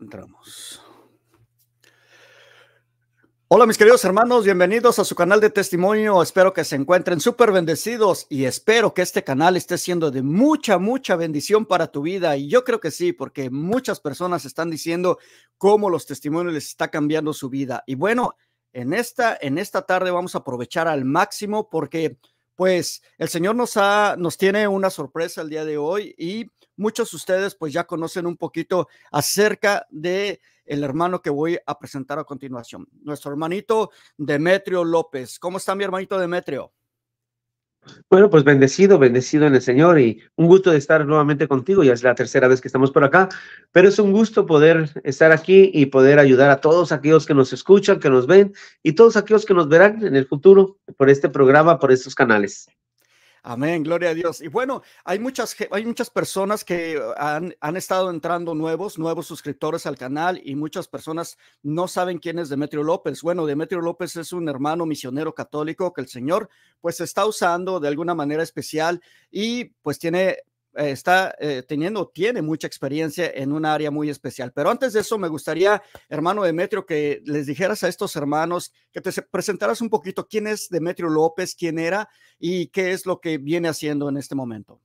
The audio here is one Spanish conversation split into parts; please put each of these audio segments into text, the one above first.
Entramos. Hola mis queridos hermanos, bienvenidos a su canal de testimonio. Espero que se encuentren súper bendecidos y espero que este canal esté siendo de mucha, mucha bendición para tu vida. Y yo creo que sí, porque muchas personas están diciendo cómo los testimonios les está cambiando su vida. Y bueno, en esta, en esta tarde vamos a aprovechar al máximo porque pues el Señor nos, ha, nos tiene una sorpresa el día de hoy y muchos de ustedes pues ya conocen un poquito acerca de el hermano que voy a presentar a continuación, nuestro hermanito Demetrio López. ¿Cómo está mi hermanito Demetrio? Bueno, pues bendecido, bendecido en el Señor y un gusto de estar nuevamente contigo. Ya es la tercera vez que estamos por acá, pero es un gusto poder estar aquí y poder ayudar a todos aquellos que nos escuchan, que nos ven y todos aquellos que nos verán en el futuro por este programa, por estos canales. Amén, gloria a Dios. Y bueno, hay muchas, hay muchas personas que uh, han, han, estado entrando nuevos, nuevos suscriptores al canal y muchas personas no saben quién es Demetrio López. Bueno, Demetrio López es un hermano misionero católico que el Señor pues está usando de alguna manera especial y pues tiene está eh, teniendo, tiene mucha experiencia en un área muy especial. Pero antes de eso, me gustaría, hermano Demetrio, que les dijeras a estos hermanos, que te presentaras un poquito quién es Demetrio López, quién era y qué es lo que viene haciendo en este momento.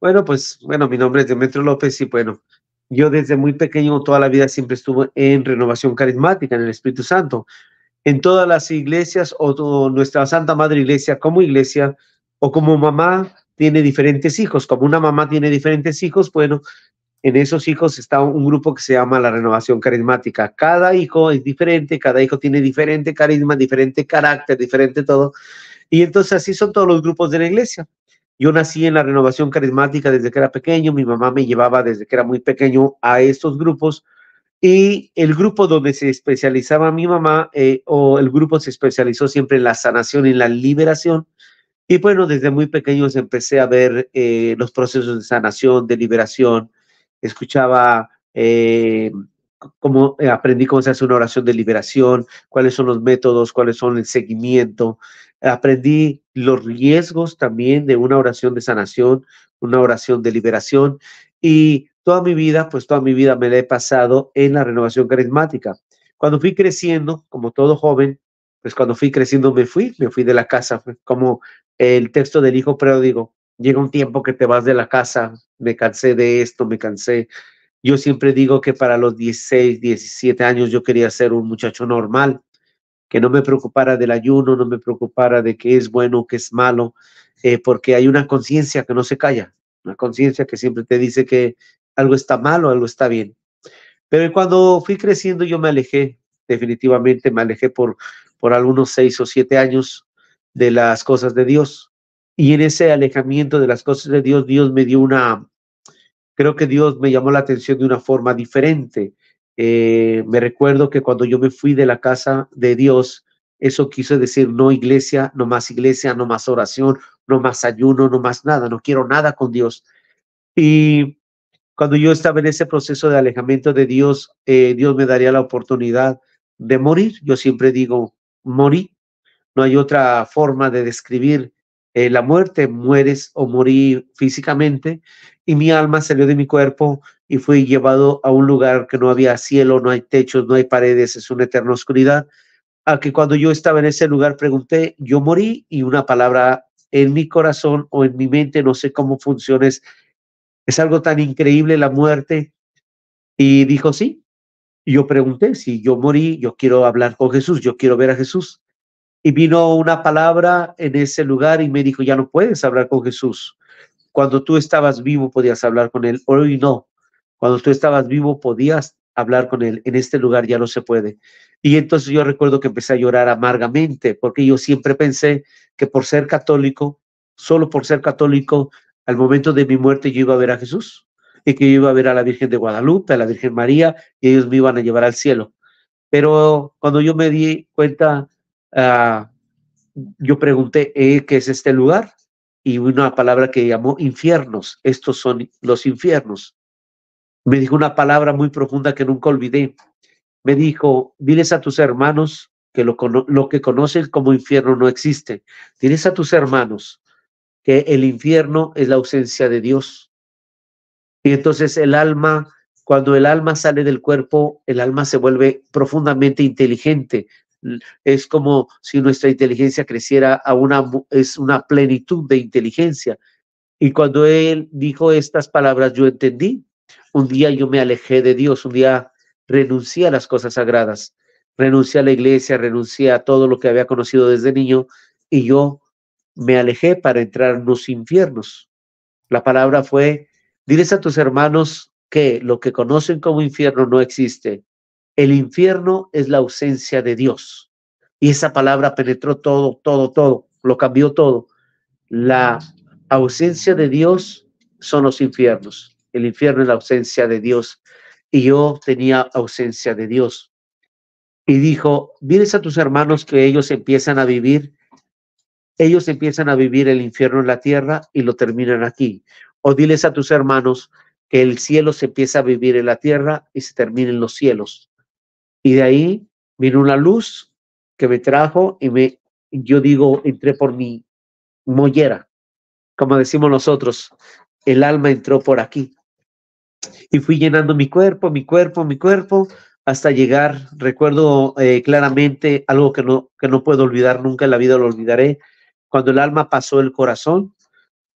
Bueno, pues bueno, mi nombre es Demetrio López y bueno, yo desde muy pequeño toda la vida siempre estuve en renovación carismática, en el Espíritu Santo. En todas las iglesias o nuestra Santa Madre Iglesia como iglesia o como mamá tiene diferentes hijos. Como una mamá tiene diferentes hijos, bueno, en esos hijos está un grupo que se llama la renovación carismática. Cada hijo es diferente, cada hijo tiene diferente carisma, diferente carácter, diferente todo. Y entonces así son todos los grupos de la iglesia. Yo nací en la renovación carismática desde que era pequeño, mi mamá me llevaba desde que era muy pequeño a estos grupos y el grupo donde se especializaba mi mamá eh, o el grupo se especializó siempre en la sanación, en la liberación, y bueno, desde muy pequeños empecé a ver eh, los procesos de sanación, de liberación. Escuchaba eh, cómo eh, aprendí cómo se hace una oración de liberación, cuáles son los métodos, cuáles son el seguimiento. Aprendí los riesgos también de una oración de sanación, una oración de liberación. Y toda mi vida, pues toda mi vida me la he pasado en la renovación carismática. Cuando fui creciendo, como todo joven, pues cuando fui creciendo me fui, me fui de la casa, como el texto del hijo digo, llega un tiempo que te vas de la casa, me cansé de esto, me cansé. Yo siempre digo que para los 16, 17 años yo quería ser un muchacho normal, que no me preocupara del ayuno, no me preocupara de qué es bueno, qué es malo, eh, porque hay una conciencia que no se calla, una conciencia que siempre te dice que algo está malo, algo está bien. Pero cuando fui creciendo yo me alejé, definitivamente me alejé por por algunos seis o siete años de las cosas de Dios. Y en ese alejamiento de las cosas de Dios, Dios me dio una, creo que Dios me llamó la atención de una forma diferente. Eh, me recuerdo que cuando yo me fui de la casa de Dios, eso quiso decir no iglesia, no más iglesia, no más oración, no más ayuno, no más nada, no quiero nada con Dios. Y cuando yo estaba en ese proceso de alejamiento de Dios, eh, Dios me daría la oportunidad de morir. Yo siempre digo, morí. No hay otra forma de describir eh, la muerte. Mueres o morí físicamente y mi alma salió de mi cuerpo y fui llevado a un lugar que no había cielo, no hay techos, no hay paredes, es una eterna oscuridad. A que cuando yo estaba en ese lugar pregunté, yo morí y una palabra en mi corazón o en mi mente, no sé cómo funciona, es algo tan increíble la muerte. Y dijo, sí, y yo pregunté, si yo morí, yo quiero hablar con Jesús, yo quiero ver a Jesús. Y vino una palabra en ese lugar y me dijo, ya no puedes hablar con Jesús. Cuando tú estabas vivo podías hablar con él, hoy no. Cuando tú estabas vivo podías hablar con él, en este lugar ya no se puede. Y entonces yo recuerdo que empecé a llorar amargamente, porque yo siempre pensé que por ser católico, solo por ser católico, al momento de mi muerte yo iba a ver a Jesús y que yo iba a ver a la Virgen de Guadalupe, a la Virgen María, y ellos me iban a llevar al cielo. Pero cuando yo me di cuenta, ah, yo pregunté, ¿eh, ¿qué es este lugar? Y una palabra que llamó infiernos. Estos son los infiernos. Me dijo una palabra muy profunda que nunca olvidé. Me dijo, diles a tus hermanos que lo, lo que conocen como infierno no existe. Diles a tus hermanos que el infierno es la ausencia de Dios. Y entonces el alma, cuando el alma sale del cuerpo, el alma se vuelve profundamente inteligente. Es como si nuestra inteligencia creciera a una, es una plenitud de inteligencia. Y cuando él dijo estas palabras, yo entendí. Un día yo me alejé de Dios, un día renuncié a las cosas sagradas, renuncié a la iglesia, renuncié a todo lo que había conocido desde niño y yo me alejé para entrar en los infiernos. La palabra fue Diles a tus hermanos que lo que conocen como infierno no existe. El infierno es la ausencia de Dios. Y esa palabra penetró todo, todo, todo, lo cambió todo. La ausencia de Dios son los infiernos. El infierno es la ausencia de Dios. Y yo tenía ausencia de Dios. Y dijo, diles a tus hermanos que ellos empiezan a vivir ellos empiezan a vivir el infierno en la tierra y lo terminan aquí o diles a tus hermanos que el cielo se empieza a vivir en la tierra y se termina en los cielos. Y de ahí vino una luz que me trajo y me, yo digo, entré por mi mollera, como decimos nosotros, el alma entró por aquí. Y fui llenando mi cuerpo, mi cuerpo, mi cuerpo, hasta llegar, recuerdo eh, claramente algo que no, que no puedo olvidar nunca en la vida, lo olvidaré, cuando el alma pasó el corazón,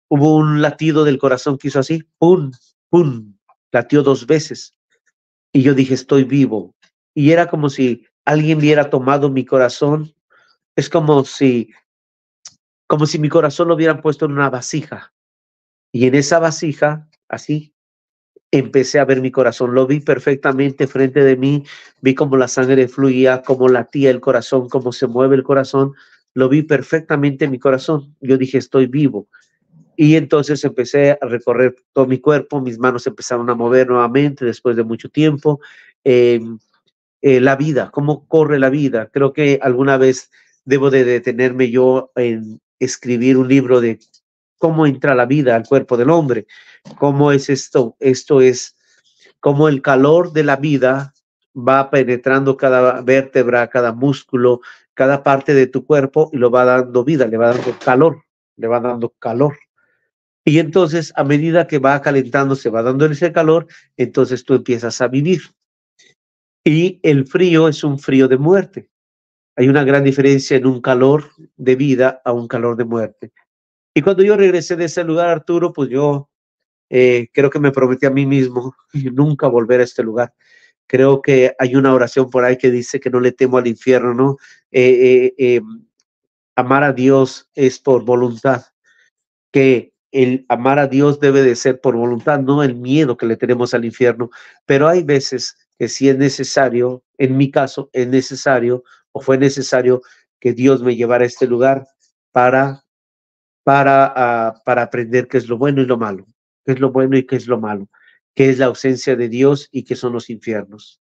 Hubo un latido del corazón que hizo así, ¡pum! ¡pum! Latió dos veces. Y yo dije, estoy vivo. Y era como si alguien hubiera tomado mi corazón. Es como si, como si mi corazón lo hubieran puesto en una vasija. Y en esa vasija, así, empecé a ver mi corazón. Lo vi perfectamente frente de mí, vi cómo la sangre fluía, cómo latía el corazón, cómo se mueve el corazón. Lo vi perfectamente mi corazón. Yo dije, estoy vivo. Y entonces empecé a recorrer todo mi cuerpo, mis manos empezaron a mover nuevamente después de mucho tiempo. Em, eh, la vida, cómo corre la vida. Creo que alguna vez debo de detenerme yo en escribir un libro de cómo entra la vida al cuerpo del hombre, cómo es esto, esto es cómo el calor de la vida va penetrando cada vértebra, cada músculo, cada parte de tu cuerpo y lo va dando vida, le va dando calor, le va dando calor. Y entonces, a medida que va calentándose, va dándole ese calor, entonces tú empiezas a vivir. Y el frío es un frío de muerte. Hay una gran diferencia en un calor de vida a un calor de muerte. Y cuando yo regresé de ese lugar, Arturo, pues yo eh, creo que me prometí a mí mismo nunca volver a este lugar. Creo que hay una oración por ahí que dice que no le temo al infierno, ¿no? Eh, eh, em, amar a Dios es por voluntad, que el amar a Dios debe de ser por voluntad, no el miedo que le tenemos al infierno. Pero hay veces que si es necesario, en mi caso es necesario o fue necesario que Dios me llevara a este lugar para para ah, para aprender qué es lo bueno y lo malo, qué es lo bueno y qué es lo malo, qué es la ausencia de Dios y qué son los infiernos.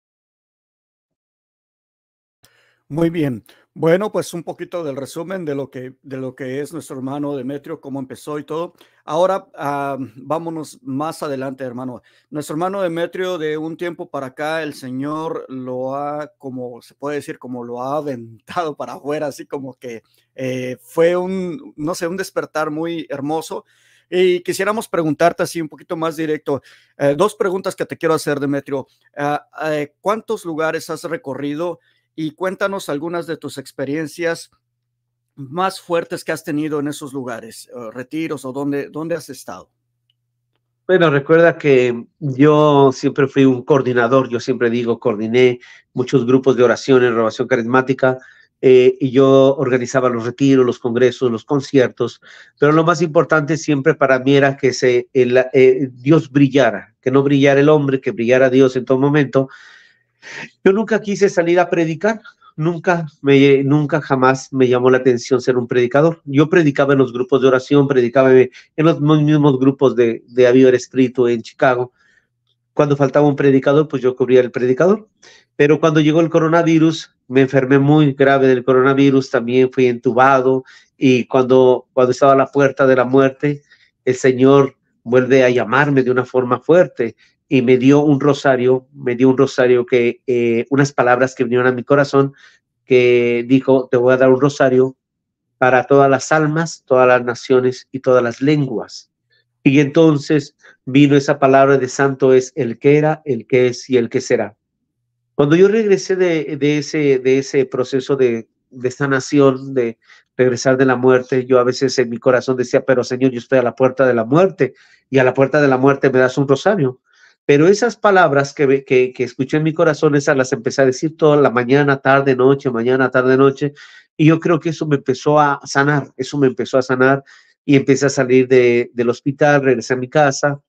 Muy bien. Bueno, pues un poquito del resumen de lo que, de lo que es nuestro hermano Demetrio, cómo empezó y todo. Ahora ah, vámonos más adelante, hermano. Nuestro hermano Demetrio, de un tiempo para acá, el Señor lo ha, como se puede decir, como lo ha aventado para afuera, así como que eh, fue un, no sé, un despertar muy hermoso. Y quisiéramos preguntarte así un poquito más directo, eh, dos preguntas que te quiero hacer, Demetrio. Ah, eh, ¿Cuántos lugares has recorrido? y cuéntanos algunas de tus experiencias más fuertes que has tenido en esos lugares, retiros o dónde, dónde has estado. Bueno, recuerda que yo siempre fui un coordinador, yo siempre digo, coordiné muchos grupos de oración en oración carismática eh, y yo organizaba los retiros, los congresos, los conciertos, pero lo más importante siempre para mí era que se, eh, Dios brillara, que no brillara el hombre, que brillara Dios en todo momento yo nunca quise salir a predicar, nunca, nunca jamás me llamó la atención ser un predicador. Yo predicaba en los grupos de oración, predicaba en los mismos grupos de, de escrito en Chicago. Cuando faltaba un predicador, pues yo cubría el predicador. Pero cuando llegó el coronavirus, me enfermé muy grave del coronavirus, también fui entubado y cuando, cuando estaba a la puerta de la muerte, el Señor vuelve a llamarme de una forma fuerte y me dio un rosario, me dio un rosario que, eh, unas palabras que vinieron a mi corazón, que dijo, te voy a dar un rosario para todas las almas, todas las naciones y todas las lenguas. Y entonces vino esa palabra de santo es el que era, el que es y el que será. Cuando yo regresé de, ese, de ese proceso de, de sanación, de regresar de la muerte, yo a veces en mi corazón decía, pero Señor, yo estoy a la puerta de la muerte y a la puerta de la muerte me das un rosario. Pero esas palabras que, que, escuché en mi corazón, esas las empecé a decir toda la mañana, tarde, noche, mañana, tarde, noche. Y yo creo que eso me empezó a sanar, eso me empezó a sanar y empecé a salir del hospital, regresé a mi casa.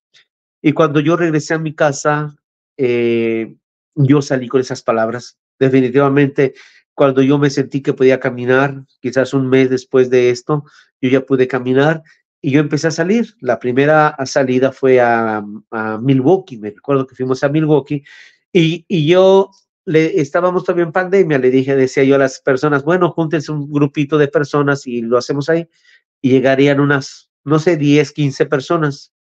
Y cuando yo regresé a mi casa, eh, yo salí con esas palabras. Definitivamente, cuando yo me sentí que podía caminar, quizás un mes después de esto, yo ya pude caminar y yo empecé a salir. La primera salida fue a, Milwaukee, me recuerdo que fuimos a Milwaukee. Y, yo le, estábamos también en pandemia, le dije, decía yo a las personas, bueno, júntense un grupito de personas y lo hacemos ahí. Y llegarían unas, no sé, 10, 15 personas.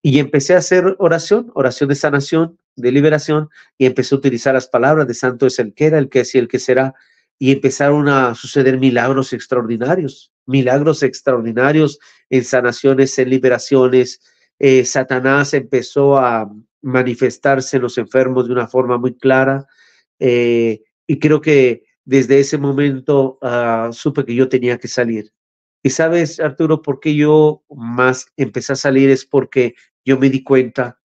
Y empecé a hacer oración, oración de sanación, de liberación, y empecé a utilizar las palabras de Santo es el que era, el que es y el que será, y empezaron a suceder milagros extraordinarios, milagros extraordinarios en sanaciones, en liberaciones. Eh, Satanás empezó a manifestarse en los enfermos de una forma muy clara eh, y creo que desde ese momento ah, supe que yo tenía que salir. Y sabes, Arturo, por qué yo más empecé a salir es porque yo me di cuenta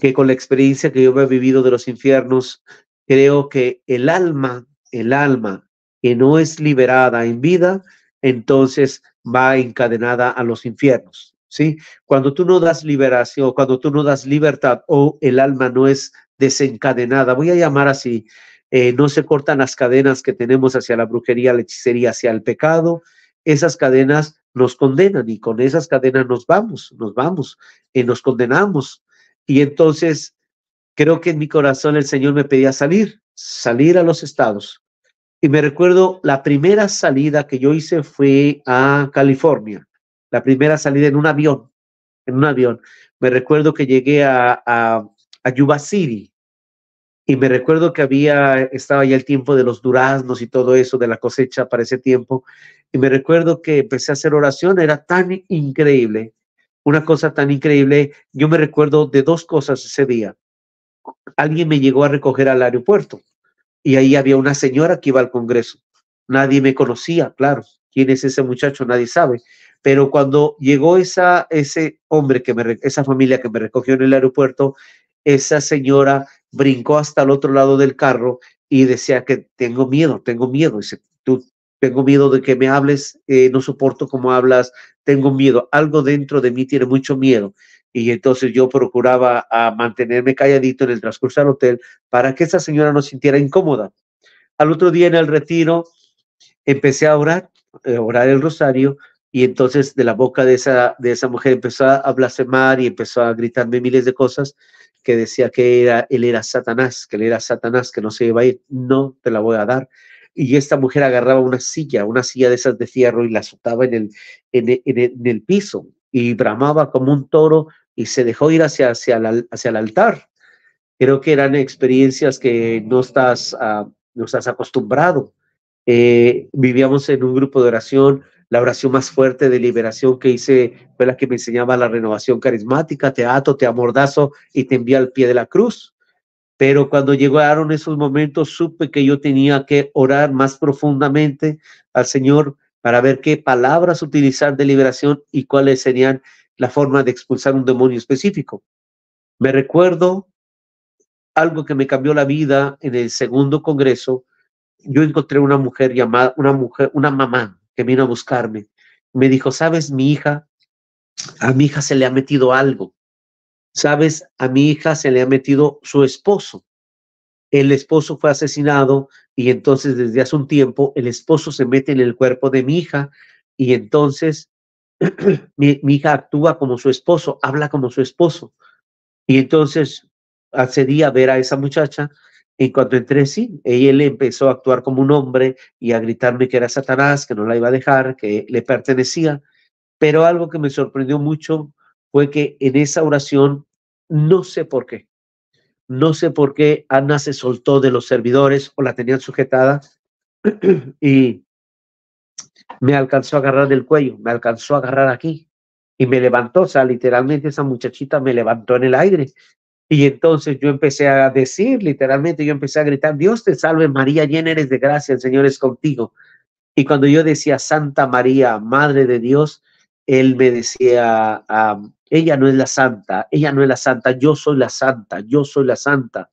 que con la experiencia que yo había vivido de los infiernos, creo que el alma el alma que no es liberada en vida, entonces va encadenada a los infiernos. ¿sí? Cuando tú no das liberación, cuando tú no das libertad o el alma no es desencadenada, voy a llamar así, eh, no se cortan las cadenas que tenemos hacia la brujería, la hechicería, hacia el pecado, esas cadenas nos condenan y con esas cadenas nos vamos, nos vamos, y nos condenamos. Y entonces creo que en mi corazón el Señor me pedía salir, salir a los estados, y me recuerdo la primera salida que yo hice fue a California, la primera salida en un avión, en un avión. Me recuerdo que llegué a, a, Yuba City y me recuerdo que había, estaba ya el tiempo de los duraznos y todo eso, de la cosecha para ese tiempo. Y me recuerdo que empecé a hacer oración, era tan increíble, una cosa tan increíble. Yo me recuerdo de dos cosas ese día. Alguien me llegó a recoger al aeropuerto y ahí había una señora que iba al Congreso. Nadie me conocía, claro. ¿Quién es ese muchacho? Nadie sabe. Pero cuando llegó esa, ese hombre, que me, esa familia que me recogió en el aeropuerto, esa señora brincó hasta el otro lado del carro y decía que tengo miedo, tengo miedo. Dice, tú tengo miedo de que me hables, eh, no soporto cómo hablas, tengo miedo, algo dentro de mí tiene mucho miedo y entonces yo procuraba ah, mantenerme calladito en el transcurso del hotel para que esa señora no sintiera incómoda. Al otro día en el retiro empecé a orar, a eh, orar el rosario, y entonces de la boca de esa, de esa mujer empezó a blasfemar y empezó a gritarme miles de cosas que decía que era, él era Satanás, que él era Satanás, que no se iba a ir, no te la voy a dar. Y esta mujer agarraba una silla, una silla de esas de fierro y la azotaba en en el piso y bramaba como un toro y se dejó ir hacia, hacia, hacia el altar. Creo que eran experiencias que no estás, ah, no acostumbrado. Eh, vivíamos en un grupo de oración, la oración más fuerte de liberación que hice fue la que me enseñaba la renovación carismática, te ato, te amordazo y te envío al pie de la cruz. Pero cuando llegaron esos momentos, supe que yo tenía que orar más profundamente al Señor para ver qué palabras utilizar de liberación y cuáles serían la forma de expulsar un demonio específico. Me recuerdo algo que me cambió la vida en el segundo congreso. Yo encontré una mujer llamada, una mujer, una mamá que vino a buscarme. Me dijo, sabes, mi hija, a mi hija se le ha metido algo. Sabes, a mi hija se le ha metido su esposo. El esposo fue asesinado y entonces desde hace un tiempo el esposo se mete en el cuerpo de mi hija y entonces mi, hija actúa como su esposo, habla como su esposo. Y entonces accedí a ver a esa muchacha. En cuanto entré, sí, ella empezó a actuar como un hombre y a gritarme que era Satanás, que no la iba a dejar, que le pertenecía. Pero algo que me sorprendió mucho fue que en esa oración, no sé por qué, no sé por qué Ana se soltó de los servidores o la tenían sujetada y me alcanzó a agarrar del cuello, me alcanzó a agarrar aquí y me levantó, o sea, literalmente esa muchachita me levantó en el aire. Y entonces yo empecé a decir, literalmente yo empecé a gritar, Dios te salve María, llena eres de gracia, el Señor es contigo. Y cuando yo decía Santa María, Madre de Dios, él me decía, ah, ella no es la santa, ella no es la santa, yo soy la santa, yo soy la santa.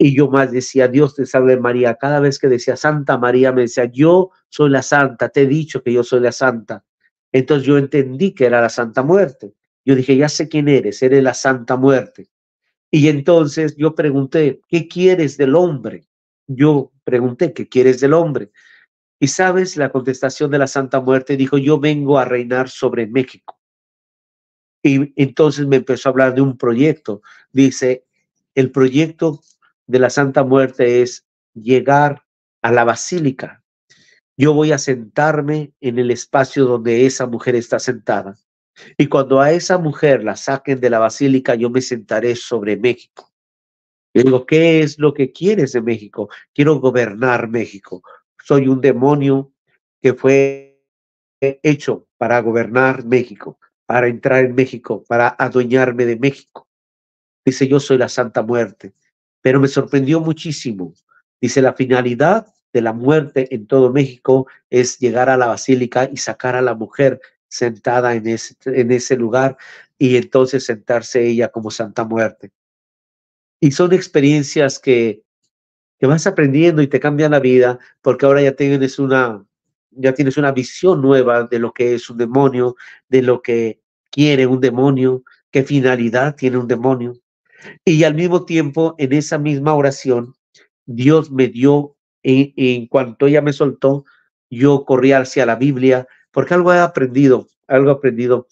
Y yo más decía, Dios te salve María. Cada vez que decía Santa María, me decía, yo soy la santa, te he dicho que yo soy la santa. Entonces yo entendí que era la Santa Muerte. Yo dije, ya sé quién eres, eres la Santa Muerte. Y entonces yo pregunté, ¿qué quieres del hombre? Yo pregunté, ¿qué quieres del hombre? Y sabes, la contestación de la Santa Muerte dijo, yo vengo a reinar sobre México. Y entonces me empezó a hablar de un proyecto. Dice, el proyecto de la Santa Muerte es llegar a la basílica. Yo voy a sentarme en el espacio donde esa mujer está sentada. Y cuando a esa mujer la saquen de la basílica, yo me sentaré sobre México. Yo digo, ¿qué es lo que quieres de México? Quiero gobernar México. Soy un demonio que fue hecho para gobernar México, para entrar en México, para adueñarme de México. Dice, yo soy la Santa Muerte pero me sorprendió muchísimo. Dice, la finalidad de la muerte en todo México es llegar a la basílica y sacar a la mujer sentada en ese, lugar y entonces sentarse ella como Santa Muerte. Y son experiencias que, que vas aprendiendo y te cambian la vida porque ahora ya tienes una, ya tienes una visión nueva de lo que es un demonio, de lo que quiere un demonio, qué finalidad tiene un demonio. Y al mismo tiempo, en esa misma oración, Dios me dio, en, eh, en cuanto ella me soltó, yo corrí hacia la Biblia, porque algo he aprendido, algo aprendido,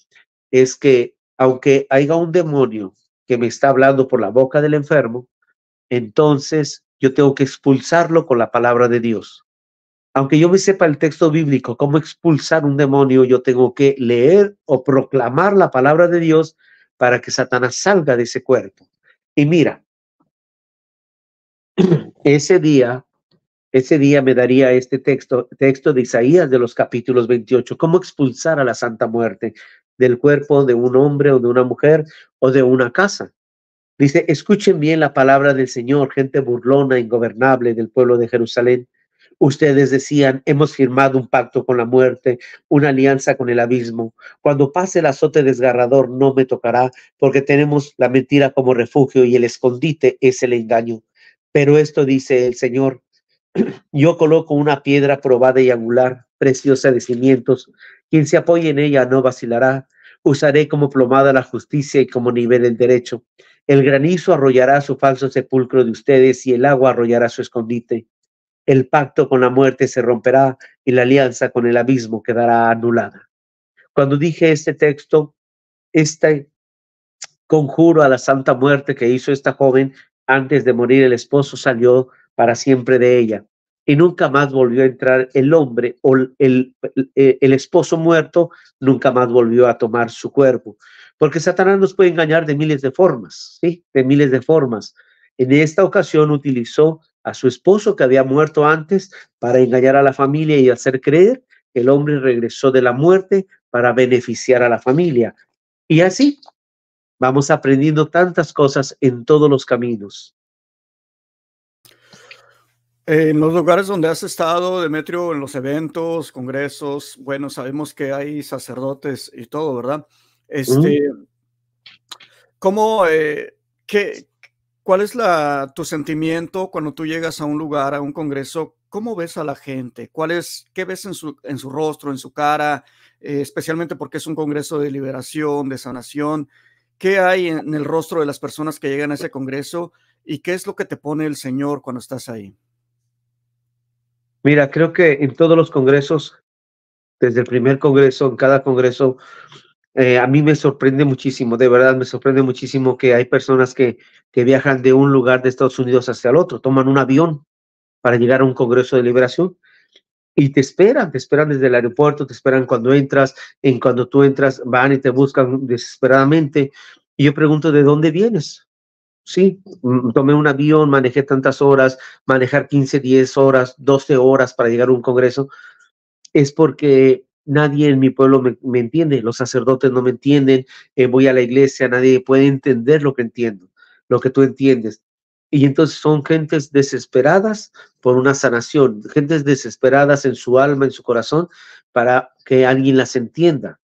es que aunque haya un demonio que me está hablando por la boca del enfermo, entonces yo tengo que expulsarlo con la palabra de Dios. Aunque yo me sepa el texto bíblico, cómo expulsar un demonio, yo tengo que leer o proclamar la palabra de Dios para que Satanás salga de ese cuerpo. Y mira, ese día, ese día me daría este texto, texto de Isaías de los capítulos 28, cómo expulsar a la Santa Muerte del cuerpo de un hombre o de una mujer o de una casa. Dice, escuchen bien la palabra del Señor, gente burlona, ingobernable del pueblo de Jerusalén. Ustedes decían, hemos firmado un pacto con la muerte, una alianza con el abismo. Cuando pase el azote desgarrador no me tocará, porque tenemos la mentira como refugio y el escondite es el engaño. Pero esto dice el Señor, yo coloco una piedra probada y angular, preciosa de cimientos. Quien se apoye en ella no vacilará. Usaré como plomada la justicia y como nivel el derecho. El granizo arrollará su falso sepulcro de ustedes y el agua arrollará su escondite el pacto con la muerte se romperá y la alianza con el abismo quedará anulada. Cuando dije este texto, este conjuro a la santa muerte que hizo esta joven antes de morir el esposo salió para siempre de ella y nunca más volvió a entrar el hombre o el, el, esposo muerto, nunca más volvió a tomar su cuerpo. Porque Satanás nos puede engañar de miles de formas, ¿sí? De miles de formas. En esta ocasión utilizó a su esposo que había muerto antes para engañar a la familia y hacer creer que el hombre regresó de la muerte para beneficiar a la familia. Y así vamos aprendiendo tantas cosas en todos los caminos. En los lugares donde has estado, Demetrio, en los eventos, congresos, bueno, sabemos que hay sacerdotes y todo, ¿verdad? Este, ¿Cómo, eh, qué, ¿Cuál es la, tu sentimiento cuando tú llegas a un lugar, a un congreso? ¿Cómo ves a la gente? ¿Cuál es, ¿Qué ves en su, en su rostro, en su cara? Eh, especialmente porque es un congreso de liberación, de sanación. ¿Qué hay en el rostro de las personas que llegan a ese congreso? ¿Y qué es lo que te pone el Señor cuando estás ahí? Mira, creo que en todos los congresos, desde el primer congreso, en cada congreso, eh, a mí me sorprende muchísimo, de verdad me sorprende muchísimo que hay personas que, que viajan de un lugar de Estados Unidos hacia el otro, toman un avión para llegar a un Congreso de Liberación y te esperan, te esperan desde el aeropuerto, te esperan cuando entras, en cuando tú entras van y te buscan desesperadamente. Y yo pregunto, ¿de dónde vienes? Sí, mm, tomé un avión, manejé tantas horas, manejar 15, 10 horas, 12 horas para llegar a un congreso, es porque nadie en mi pueblo me, entiende, los sacerdotes no me entienden, eh, voy a la iglesia, nadie puede entender lo que entiendo, lo que tú entiendes. Y entonces son gentes desesperadas por una sanación, gentes desesperadas en su alma, en su corazón, para que alguien las entienda.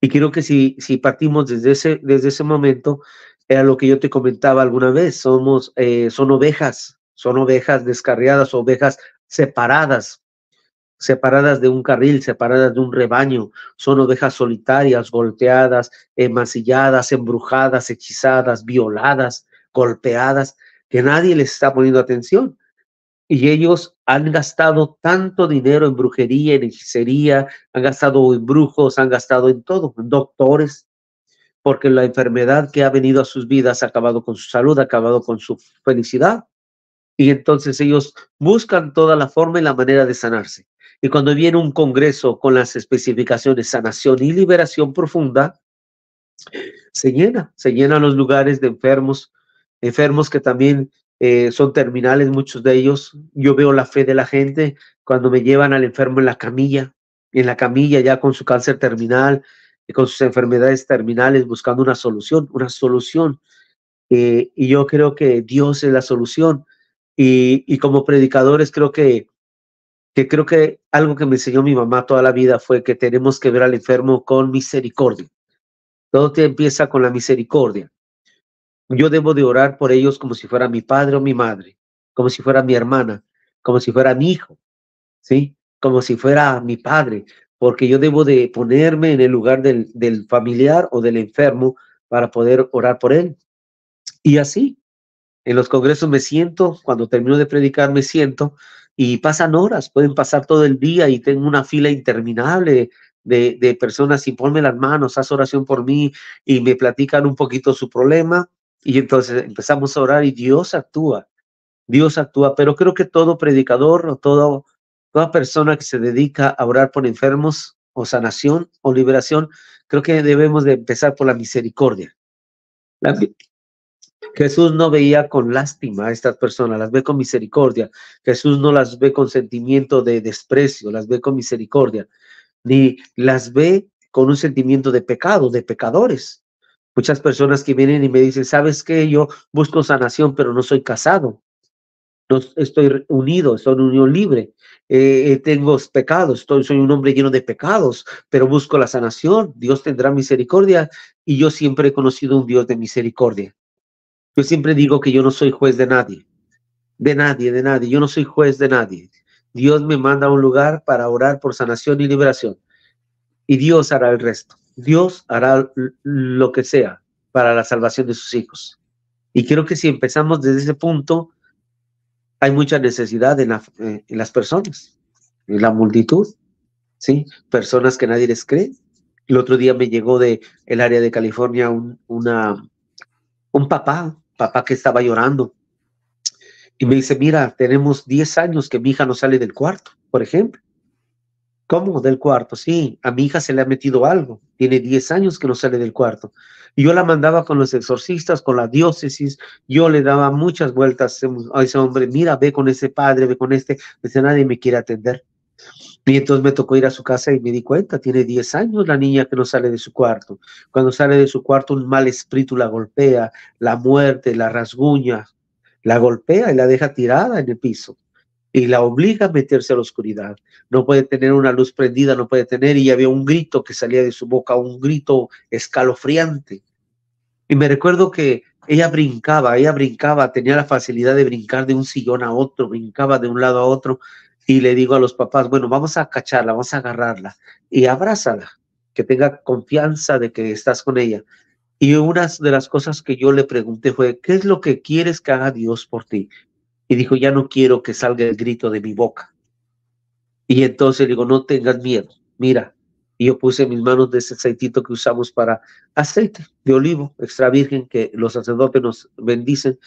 Y creo que si, si partimos desde ese, desde ese momento, era lo que yo te comentaba alguna vez, somos, eh, son ovejas, son ovejas descarriadas, ovejas separadas separadas de un carril, separadas de un rebaño, son ovejas solitarias, golpeadas, emasilladas, embrujadas, hechizadas, violadas, golpeadas, que nadie les está poniendo atención. Y ellos han gastado tanto dinero en brujería, en hechicería, han gastado en brujos, han gastado en todo, en doctores, porque la enfermedad que ha venido a sus vidas ha acabado con su salud, ha acabado con su felicidad. Y entonces ellos buscan toda la forma y la manera de sanarse. Y cuando viene un congreso con las especificaciones sanación y liberación profunda, se llena, se llenan los lugares de enfermos, enfermos que también eh, son terminales, muchos de ellos. Yo veo la fe de la gente cuando me llevan al enfermo en la camilla, en la camilla ya con su cáncer terminal, y con sus enfermedades terminales, buscando una solución, una solución. Eh, y yo creo que Dios es la solución. Y, como predicadores creo que, creo que algo que me enseñó mi mamá toda la vida fue que tenemos que ver al enfermo con misericordia. Todo te empieza con la misericordia. Yo debo de orar por ellos como si fuera mi padre o mi madre, como si fuera mi hermana, como si fuera mi hijo, ¿sí? Como si fuera mi padre, porque yo debo de ponerme en el lugar del, del familiar o del enfermo para poder orar por él. Y así, en los congresos me siento, cuando termino de predicar me siento y pasan horas, pueden pasar todo el día y tengo una fila interminable de, personas y ponme las manos, haz oración por mí y me platican un poquito su problema y entonces empezamos a orar y Dios actúa, Dios actúa, pero creo que todo predicador o toda persona que se dedica a orar por enfermos o sanación o liberación, creo que debemos de empezar por la misericordia. La, Jesús no veía con lástima a estas personas, las ve con misericordia. Jesús no las ve con sentimiento de desprecio, las ve con misericordia, ni las ve con un sentimiento de pecado, de pecadores. Muchas personas que vienen y me dicen, ¿sabes qué? Yo busco sanación, pero no soy casado. No estoy unido, estoy en unión libre. Eh, eh, tengo pecados, soy un hombre lleno de pecados, pero busco la sanación. Dios tendrá misericordia y yo siempre he conocido un Dios de misericordia. Yo siempre digo que yo no soy juez de nadie, de nadie, de nadie. Yo no soy juez de nadie. Dios me manda a un lugar para orar por sanación y liberación. Y Dios hará el resto. Dios hará lo que sea para la salvación de sus hijos. Y creo que si empezamos desde ese punto, hay mucha necesidad en, eh, las personas, en la multitud, ¿sí? Personas que nadie les cree. El otro día me llegó de el área de California un papá papá que estaba llorando y me dice, mira, tenemos 10 años que mi hija no sale del cuarto, por ejemplo. ¿Cómo del cuarto? Sí, a mi hija se le ha metido algo. Tiene 10 años que no sale del cuarto. Y yo la mandaba con los exorcistas, con la diócesis. Yo le daba muchas vueltas a ese hombre. Mira, ve con ese padre, ve con este. Dice, nadie me quiere atender. Y entonces me tocó ir a su casa y me di cuenta, tiene 10 años la niña que no sale de su cuarto. Cuando sale de su cuarto un mal espíritu la golpea, la muerte, la rasguña, la golpea y la deja tirada en el piso. Y la obliga a meterse a la oscuridad. No puede tener una luz prendida, no puede tener. Y había un grito que salía de su boca, un grito escalofriante. Y me recuerdo que ella brincaba, ella brincaba, tenía la facilidad de brincar de un sillón a otro, brincaba de un lado a otro y le digo a los papás, bueno, vamos a cacharla, vamos a agarrarla y abrázala, que tenga confianza de que estás con ella. Y una de las cosas que yo le pregunté fue, ¿qué es lo que quieres que haga Dios por ti? Y dijo, ya no quiero que salga el grito de mi boca. Y entonces digo, no tengas miedo, mira. Y yo puse mis manos de ese aceitito que usamos para aceite de olivo extra virgen que los sacerdotes nos bendicen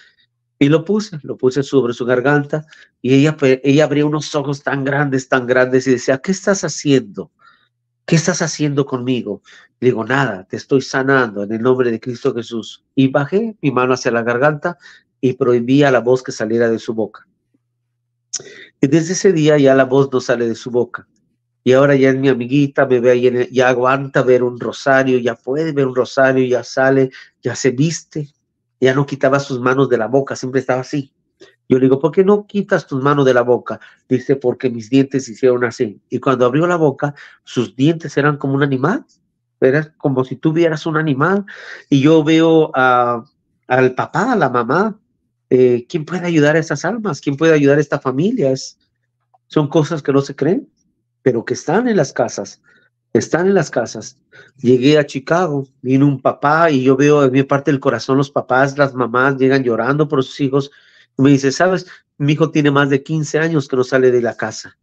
y lo puse, lo puse sobre su garganta y ella, ella unos ojos tan grandes, tan grandes y decía, ¿qué estás haciendo? ¿Qué estás haciendo conmigo? digo, nada, te estoy sanando en el nombre de Cristo Jesús. Y bajé mi mano hacia la garganta y prohibí a la voz que saliera de su boca. Y desde ese día ya la voz no sale de su boca. Y ahora ya mi amiguita, me ve ahí, ya aguanta ver un rosario, ya puede ver un rosario, ya sale, ya se viste, ya no quitaba sus manos de la boca, siempre estaba así. Yo le digo, ¿por qué no quitas tus manos de la boca? Dice, porque mis dientes se hicieron así. Y cuando abrió la boca, sus dientes eran como un animal, era como si tuvieras un animal. Y yo veo al papá, a la mamá, eh, ¿quién puede ayudar a esas almas? ¿Quién puede ayudar a esta familia? son cosas que no se creen, pero que están en las casas están en las casas. Llegué a Chicago, vino un papá y yo veo en mi parte del corazón los papás, las mamás llegan llorando por sus hijos. me dice, ¿sabes? Mi hijo tiene más de 15 años que no sale de la casa.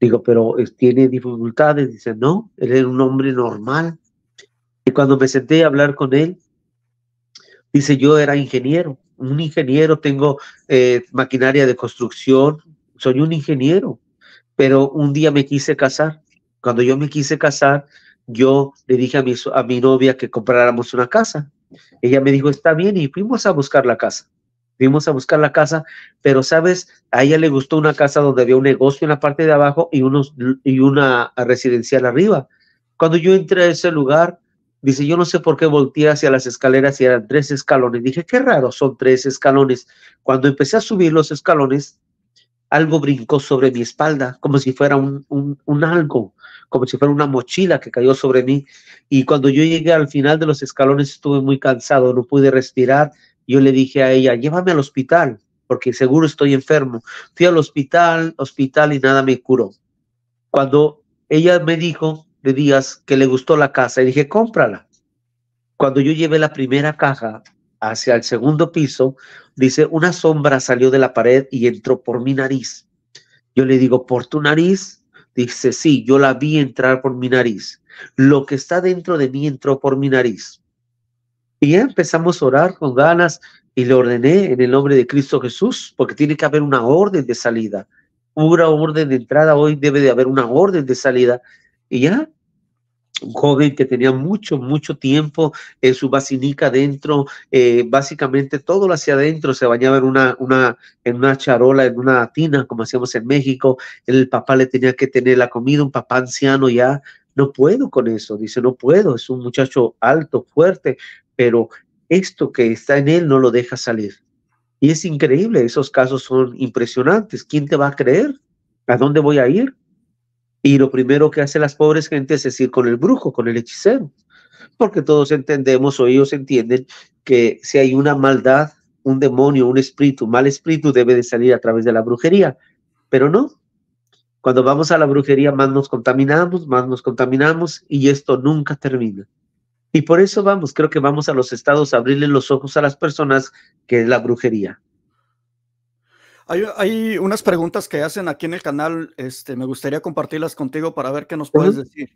Digo, pero eh, tiene dificultades. Dice, no, él era un hombre normal. Y cuando me senté a hablar con él, dice, yo era ingeniero, un ingeniero, tengo eh, maquinaria de construcción, soy un ingeniero, pero un día me quise casar cuando yo me quise casar, yo le dije a mi, a mi novia que compráramos una casa. Ella me dijo, está bien, y fuimos a buscar la casa. Fuimos a buscar la casa, pero sabes, a ella le gustó una casa donde había un negocio en la parte de abajo y, unos, y una residencial arriba. Cuando yo entré a ese lugar, dice, yo no sé por qué volteé hacia las escaleras y eran tres escalones. Dije, qué raro, son tres escalones. Cuando empecé a subir los escalones, algo brincó sobre mi espalda, como si fuera un, un algo como si fuera una mochila que cayó sobre mí. Y cuando yo llegué al final de los escalones estuve muy cansado, no pude respirar. Yo le dije a ella, llévame al hospital, porque seguro estoy enfermo. Fui al hospital, hospital y nada me curó. Cuando ella me dijo de días que le gustó la casa, y dije, cómprala. Cuando yo llevé la primera caja hacia el segundo piso, dice, una sombra salió de la pared y entró por mi nariz. Yo le digo, ¿por tu nariz? Dice, sí, yo la vi entrar por mi nariz. Lo que está dentro de mí entró por mi nariz. Y ya empezamos a orar con ganas y le ordené en el nombre de Cristo Jesús, porque tiene que haber una orden de salida. Una orden de entrada, hoy debe de haber una orden de salida. Y ya un joven que tenía mucho, mucho tiempo en su basinica adentro, eh, básicamente todo lo hacía adentro, se bañaba en una, una, en una charola, en una tina, como hacíamos en México, el papá le tenía que tener la comida, un papá anciano ya, no puedo con eso, dice, no puedo, es un muchacho alto, fuerte, pero esto que está en él no lo deja salir. Y es increíble, esos casos son impresionantes, ¿quién te va a creer? ¿A dónde voy a ir? Y lo primero que hacen las pobres gentes es ir con el brujo, con el hechicero, porque todos entendemos o ellos entienden que si hay una maldad, un demonio, un espíritu, mal espíritu, debe de salir a través de la brujería. Pero no, cuando vamos a la brujería más nos contaminamos, más nos contaminamos y esto nunca termina. Y por eso vamos, creo que vamos a los estados a abrirle los ojos a las personas que es la brujería. Hay, unas preguntas que hacen aquí en el canal, este, me gustaría compartirlas contigo para ver qué nos puedes decir.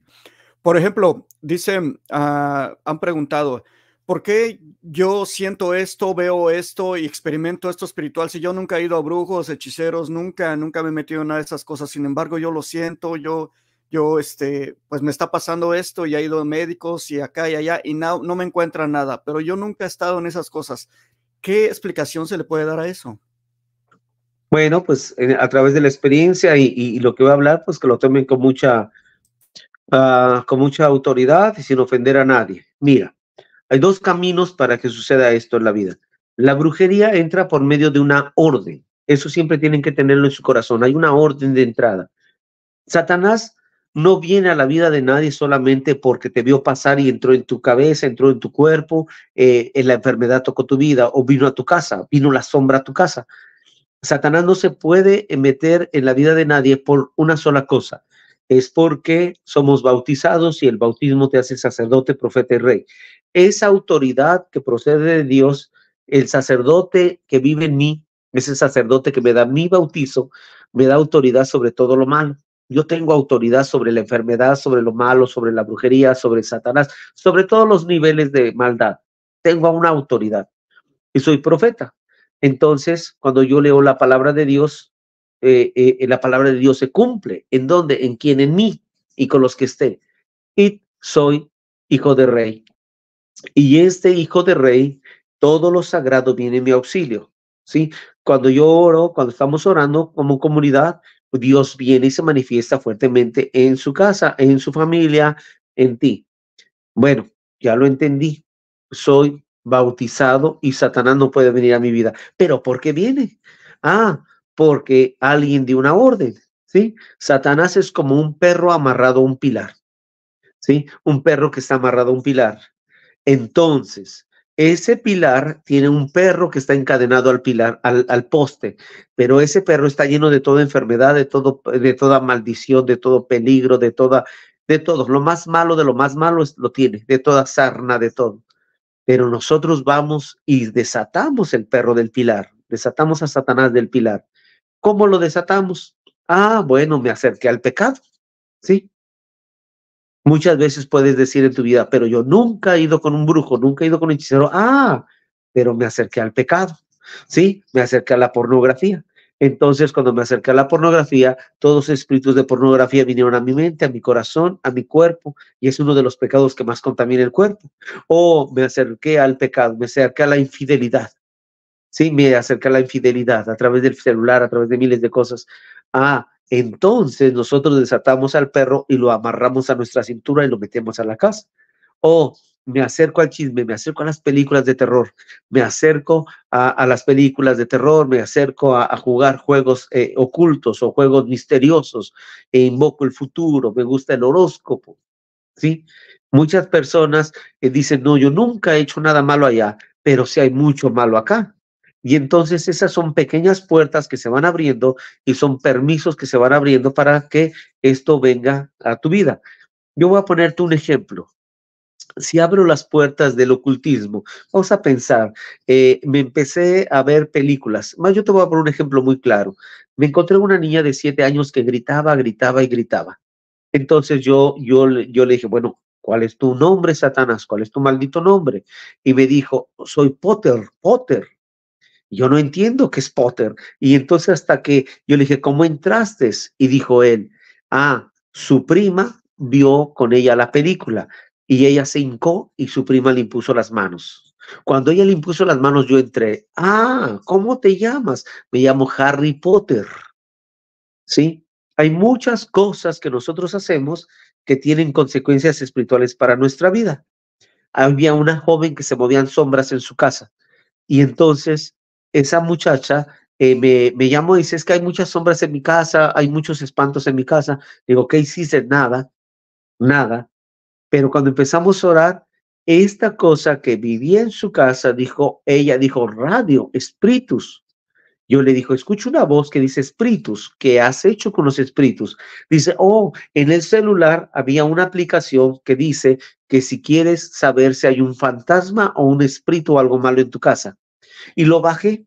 Por ejemplo, dicen, ah, han preguntado, ¿por qué yo siento esto, veo esto y experimento esto espiritual si yo nunca he ido a brujos, hechiceros, nunca, nunca me he metido en nada de esas cosas? Sin embargo, yo lo siento, yo, yo, este, pues me está pasando esto y he ido a médicos y acá y allá y no, no me encuentra nada, pero yo nunca he estado en esas cosas. ¿Qué explicación se le puede dar a eso? Bueno, pues eh, a través de la experiencia y, lo que voy a hablar, pues que lo tomen con mucha, ah, con mucha autoridad y sin ofender a nadie. Mira, hay dos caminos para que suceda esto en la vida. La brujería entra por medio de una orden. Eso siempre tienen que tenerlo en su corazón. Hay una orden de entrada. Satanás no viene a la vida de nadie solamente porque te vio pasar y entró en tu cabeza, entró en tu cuerpo, eh, en la enfermedad tocó tu vida o vino a tu casa, vino la sombra a tu casa. Satanás no se puede meter en la vida de nadie por una sola cosa. Es porque somos bautizados y el bautismo te hace sacerdote, profeta y rey. Esa autoridad que procede de Dios, el sacerdote que vive en mí, ese sacerdote que me da mi bautizo, me da autoridad sobre todo lo malo. Yo tengo autoridad sobre la enfermedad, sobre lo malo, sobre la brujería, sobre Satanás, sobre todos los niveles de maldad. Tengo una autoridad y soy profeta. Entonces, cuando yo leo la palabra de Dios, eh, eh, eh, la palabra de Dios se cumple. ¿En dónde? ¿En quién? En mí y con los que estén. Y soy hijo de rey. Y este hijo de rey, todo lo sagrado viene en mi auxilio. ¿sí? Cuando yo oro, cuando estamos orando como comunidad, Dios viene y se manifiesta fuertemente en su casa, en su familia, en ti. Bueno, ya lo entendí. Soy bautizado y Satanás no puede venir a mi vida. ¿Pero por qué viene? Ah, porque alguien dio una orden, ¿sí? Satanás es como un perro amarrado a un pilar, ¿sí? Un perro que está amarrado a un pilar. Entonces, ese pilar tiene un perro que está encadenado al pilar, al, al, poste, pero ese perro está lleno de toda enfermedad, de todo, de toda maldición, de todo peligro, de toda, de todo. Lo más malo de lo más malo es, lo tiene, de toda sarna, de todo. Pero nosotros vamos y desatamos el perro del pilar, desatamos a Satanás del pilar. ¿Cómo lo desatamos? Ah, bueno, me acerqué al pecado. ¿Sí? Muchas veces puedes decir en tu vida, pero yo nunca he ido con un brujo, nunca he ido con un hechicero. Ah, pero me acerqué al pecado. ¿Sí? Me acerqué a la pornografía. Entonces, cuando me acerqué a la pornografía, todos los espíritus de pornografía vinieron a mi mente, a mi corazón, a mi cuerpo, y es uno de los pecados que más contamina el cuerpo. O me acerqué al pecado, me acerqué a la infidelidad. Sí, me acerqué a la infidelidad a través del celular, a través de miles de cosas. Ah, entonces nosotros desatamos al perro y lo amarramos a nuestra cintura y lo metemos a la casa. O me acerco al chisme, me acerco a las películas de terror, me acerco a, las películas de terror, me acerco a, jugar juegos eh, ocultos o juegos misteriosos, e invoco el futuro, me gusta el horóscopo, ¿sí? Muchas personas eh, dicen, no, yo nunca he hecho nada malo allá, pero sí hay mucho malo acá. Y entonces esas son pequeñas puertas que se van abriendo y son permisos que se van abriendo para que esto venga a tu vida. Yo voy a ponerte un ejemplo si abro las puertas del ocultismo, vamos a pensar, eh, me empecé a ver películas. yo te voy a poner un ejemplo muy claro. Me encontré una niña de siete años que gritaba, gritaba y gritaba. Entonces yo, yo, yo le dije, bueno, ¿cuál es tu nombre, Satanás? ¿Cuál es tu maldito nombre? Y me dijo, soy Potter, Potter. Yo no entiendo qué es Potter. Y entonces hasta que yo le dije, ¿cómo entraste? Y dijo él, ah, su prima vio con ella la película. Y ella se hincó y su prima le impuso las manos. Cuando ella le impuso las manos, yo entré. Ah, ¿cómo te llamas? Me llamo Harry Potter. ¿Sí? Hay muchas cosas que nosotros hacemos que tienen consecuencias espirituales para nuestra vida. Había una joven que se movían sombras en su casa. Y entonces esa muchacha eh, me, me, llamó y dice, es que hay muchas sombras en mi casa, hay muchos espantos en mi casa. Digo, ¿qué hiciste? Nada, nada. Pero cuando empezamos a orar, esta cosa que vivía en su casa, dijo, ella dijo, radio, espíritus. Yo le dijo, escucho una voz que dice espíritus, ¿qué has hecho con los espíritus? Dice, oh, en el celular había una aplicación que dice que si quieres saber si hay un fantasma o un espíritu o algo malo en tu casa. Y lo bajé,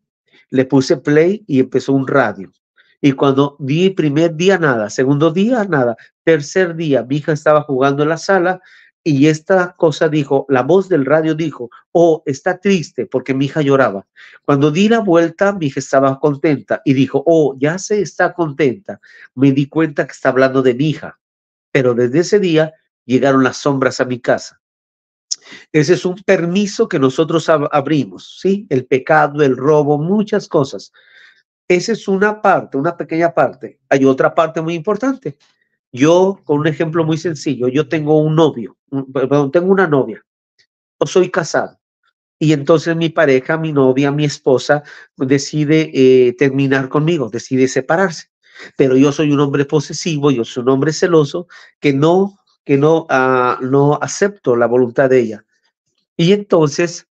le puse play y empezó un radio. Y cuando di primer día nada, segundo día nada, tercer día mi hija estaba jugando en la sala y esta cosa dijo, la voz del radio dijo, oh, está triste porque mi hija lloraba. Cuando di la vuelta, mi hija estaba contenta y dijo, oh, ya se está contenta. Me di cuenta que está hablando de mi hija. Pero desde ese día llegaron las sombras a mi casa. Ese es un permiso que nosotros abrimos, ¿sí? El pecado, el robo, muchas cosas. Esa es una parte, una pequeña parte. Hay otra parte muy importante. Yo, con un ejemplo muy sencillo, yo tengo un novio, perdón, tengo una novia, o soy casado. Y entonces mi pareja, mi novia, mi esposa decide eh, terminar conmigo, decide separarse. Pero yo soy un hombre posesivo, yo soy un hombre celoso que no, que no, ah, no acepto la voluntad de ella. Y entonces,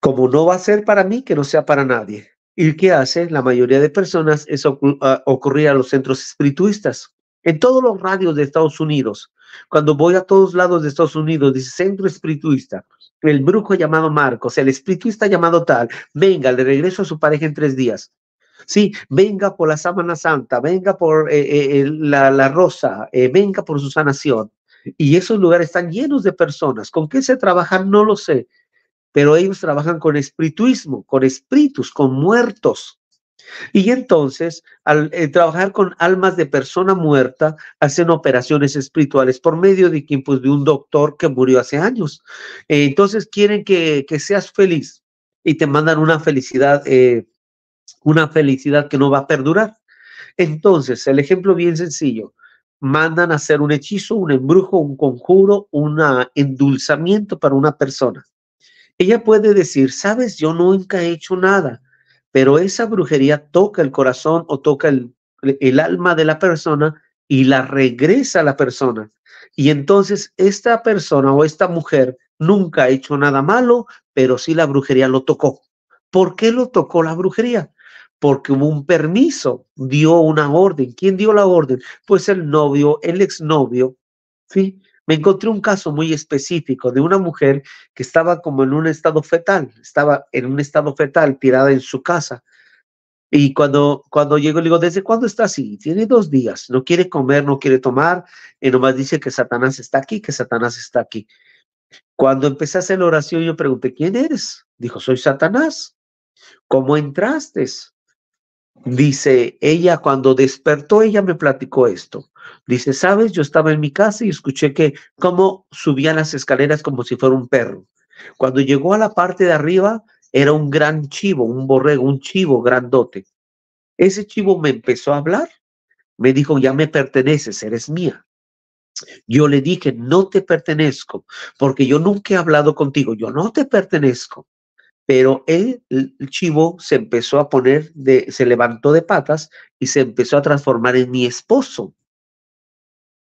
como no va a ser para mí, que no sea para nadie. Y qué que hace la mayoría de personas es ah, ocurrir a los centros espirituistas. En todos los radios de Estados Unidos, cuando voy a todos lados de Estados Unidos, dice centro espirituista, el brujo llamado Marcos, el espirituista llamado tal, venga, le regreso a su pareja en tres días. Sí, venga por la sábana santa, venga por eh, eh, la, rosa, eh, venga por su sanación. Y esos lugares están llenos de personas. ¿Con qué se trabaja No lo sé, pero ellos trabajan con espirituismo, con espíritus, con muertos. Y entonces, al eh, trabajar con almas de persona muerta, hacen operaciones espirituales por medio de quien, pues, de un doctor que murió hace años. Eh, entonces, quieren que, seas feliz y te mandan una felicidad, eh, una felicidad que no va a perdurar. Entonces, el ejemplo bien sencillo, mandan a hacer un hechizo, un embrujo, un conjuro, un endulzamiento para una persona. Ella puede decir, sabes, yo nunca he hecho nada, pero esa brujería toca el corazón o toca el, alma de la persona y la regresa a la persona. Y entonces esta persona o esta mujer nunca ha hecho nada malo, pero sí la brujería lo tocó. ¿Por qué lo tocó la brujería? Porque hubo un permiso, dio una orden. ¿Quién dio la orden? Pues el novio, el exnovio, ¿sí? me encontré un caso muy específico de una mujer que estaba como en un estado fetal, estaba en un estado fetal tirada en su casa. Y cuando, cuando llego, le digo, ¿desde cuándo está así? Tiene dos días, no quiere comer, no quiere tomar, y nomás dice que Satanás está aquí, que Satanás está aquí. Cuando empecé a hacer la oración, yo pregunté, ¿quién eres? Dijo, soy Satanás. ¿Cómo entraste? Dice, ella cuando despertó, ella me platicó esto. Dice, sabes, yo estaba en mi casa y escuché que cómo subía las escaleras como si fuera un perro. Cuando llegó a la parte de arriba, era un gran chivo, un borrego, un chivo grandote. Ese chivo me empezó a hablar, me dijo, ya me perteneces, eres mía. Yo le dije, no te pertenezco, porque yo nunca he hablado contigo, yo no te pertenezco pero el chivo se empezó a poner, de, se levantó de patas y se empezó a transformar en mi esposo.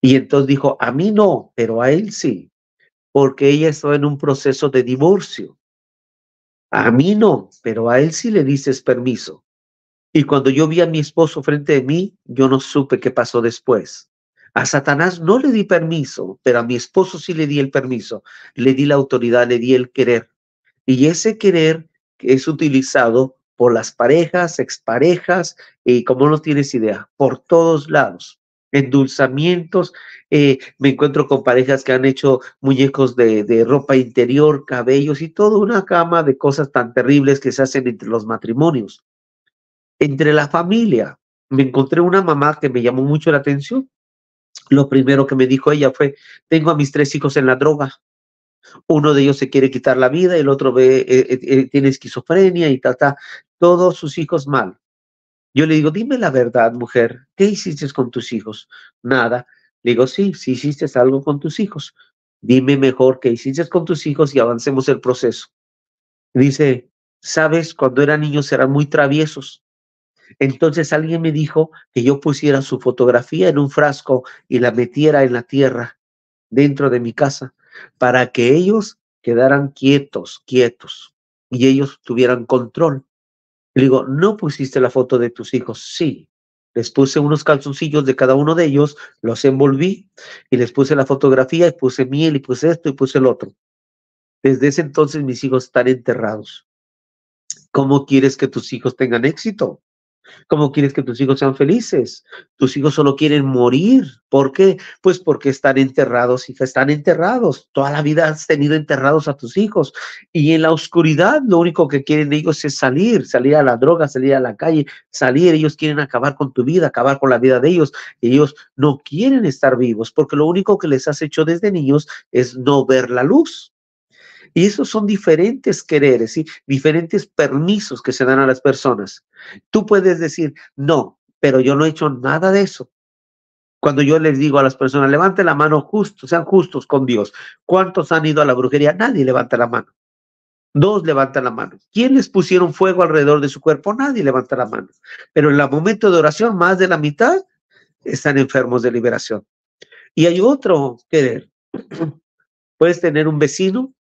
Y entonces dijo, a mí no, pero a él sí, porque ella estaba en un proceso de divorcio. A mí no, pero a él sí le dices permiso. Y cuando yo vi a mi esposo frente de mí, yo no supe qué pasó después. A Satanás no le di permiso, pero a mi esposo sí le di el permiso, le di la autoridad, le di el querer. Y ese querer es utilizado por las parejas, exparejas, y eh, como no tienes idea, por todos lados. Endulzamientos, eh, me encuentro con parejas que han hecho muñecos de, de, ropa interior, cabellos y toda una cama de cosas tan terribles que se hacen entre los matrimonios. Entre la familia, me encontré una mamá que me llamó mucho la atención. Lo primero que me dijo ella fue, tengo a mis tres hijos en la droga. Uno de ellos se quiere quitar la vida, el otro ve, eh, eh, eh, tiene esquizofrenia y tal, Todos sus hijos mal. Yo le digo, dime la verdad, mujer, ¿qué hiciste con tus hijos? Nada. Le digo, sí, sí hiciste algo con tus hijos. Dime mejor qué hiciste con tus hijos y avancemos el proceso. Dice, sabes, cuando eran niños eran muy traviesos. Entonces alguien me dijo que yo pusiera su fotografía en un frasco y la metiera en la tierra dentro de mi casa para que ellos quedaran quietos, quietos, y ellos tuvieran control. Le digo, ¿no pusiste la foto de tus hijos? Sí. Les puse unos calzoncillos de cada uno de ellos, los envolví y les puse la fotografía y puse miel y puse esto y puse el otro. Desde ese entonces mis hijos están enterrados. ¿Cómo quieres que tus hijos tengan éxito? ¿Cómo quieres que tus hijos sean felices? Tus hijos solo quieren morir. ¿Por qué? Pues porque están enterrados, hija, están enterrados. Toda la vida has tenido enterrados a tus hijos. Y en la oscuridad lo único que quieren ellos es salir, salir a la droga, salir a la calle, salir. Ellos quieren acabar con tu vida, acabar con la vida de ellos. Ellos no quieren estar vivos porque lo único que les has hecho desde niños es no ver la luz. Y esos son diferentes quereres, ¿sí? diferentes permisos que se dan a las personas. Tú puedes decir, no, pero yo no he hecho nada de eso. Cuando yo les digo a las personas, levante la mano justo, sean justos con Dios. ¿Cuántos han ido a la brujería? Nadie levanta la mano. Dos levantan la mano. ¿Quién les pusieron fuego alrededor de su cuerpo? Nadie levanta la mano. Pero en el momento de oración, más de la mitad están enfermos de liberación. Y hay otro querer. Puedes tener un vecino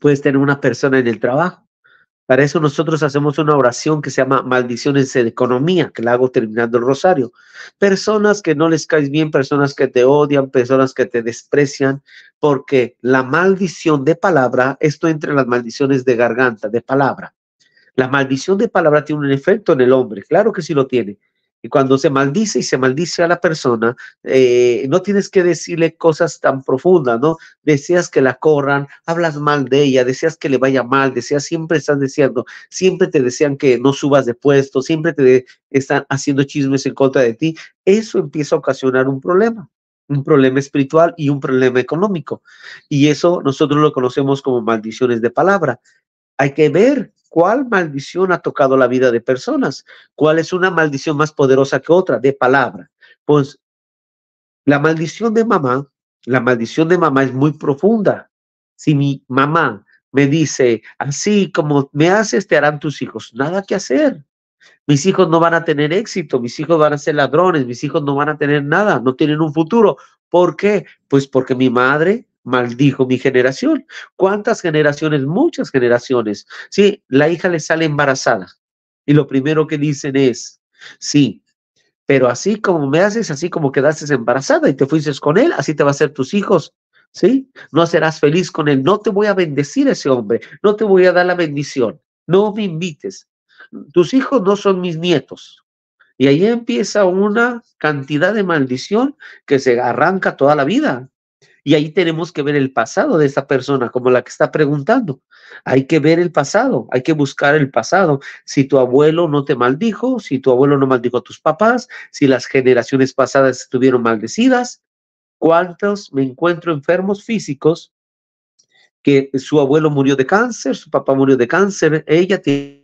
puedes tener una persona en el trabajo. Para eso nosotros hacemos una oración que se llama maldiciones de economía, que la hago terminando el rosario. Personas que no les caes bien, personas que te odian, personas que te desprecian, porque la maldición de palabra, esto entre las maldiciones de garganta, de palabra. La maldición de palabra tiene un efecto en el hombre, claro que sí lo tiene, y cuando se maldice y se maldice a la persona, eh, no tienes que decirle cosas tan profundas, ¿no? Deseas que la corran, hablas mal de ella, deseas que le vaya mal, deseas, siempre están deseando, siempre te desean que no subas de puesto, siempre te están haciendo chismes en contra de ti. Eso empieza a ocasionar un problema un problema espiritual y un problema económico. Y eso nosotros lo conocemos como maldiciones de palabra. Hay que ver cuál maldición ha tocado la vida de personas, cuál es una maldición más poderosa que otra, de palabra. Pues la maldición de mamá, la maldición de mamá es muy profunda. Si mi mamá me dice, así como me haces, te harán tus hijos, nada que hacer. Mis hijos no van a tener éxito, mis hijos van a ser ladrones, mis hijos no van a tener nada, no tienen un futuro. ¿Por qué? Pues porque mi madre maldijo mi generación. ¿Cuántas generaciones? Muchas generaciones. Sí, la hija le sale embarazada y lo primero que dicen es, sí, pero así como me haces, así como quedaste embarazada y te fuiste con él, así te va a ser tus hijos. ¿Sí? No serás feliz con él. No te voy a bendecir ese hombre. No te voy a dar la bendición. No me invites. Tus hijos no son mis nietos. Y ahí empieza una cantidad de maldición que se arranca toda la vida. Y ahí tenemos que ver el pasado de esa persona, como la que está preguntando. Hay que ver el pasado, hay que buscar el pasado. Si tu abuelo no te maldijo, si tu abuelo no maldijo a tus papás, si las generaciones pasadas estuvieron maldecidas, ¿cuántos me encuentro enfermos físicos que su abuelo murió de cáncer, su papá murió de cáncer, ella tiene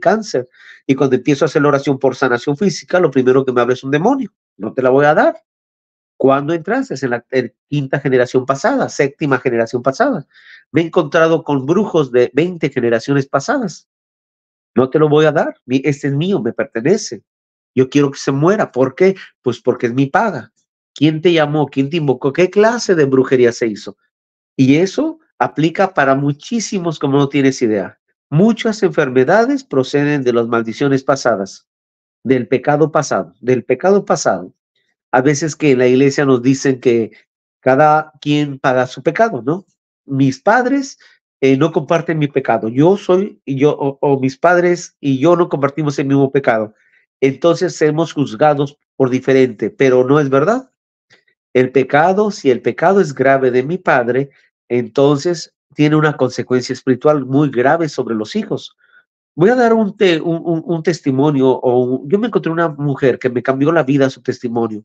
cáncer. Y cuando empiezo a hacer la oración por sanación física, lo primero que me habla es un demonio. No te la voy a dar. ¿Cuándo entraste? En la quinta generación pasada, séptima generación pasada. Me he encontrado con brujos de 20 generaciones pasadas. No te lo voy a dar. Este es mío, me pertenece. Yo quiero que se muera. ¿Por qué? Pues porque es mi paga. ¿Quién te llamó? ¿Quién te invocó? ¿Qué clase de brujería se hizo? Y eso aplica para muchísimos, como no tienes idea. Muchas enfermedades proceden de las maldiciones pasadas, del pecado pasado, del pecado pasado a veces que en la iglesia nos dicen que cada quien paga su pecado, ¿no? Mis padres eh, no comparten mi pecado. Yo soy, y yo, o, mis padres y yo no compartimos el mismo pecado. Entonces somos juzgados por diferente, pero no es verdad. El pecado, si el pecado es grave de mi padre, entonces tiene una consecuencia espiritual muy grave sobre los hijos. Voy a dar un, un, un testimonio, o yo me encontré una mujer que me cambió la vida su testimonio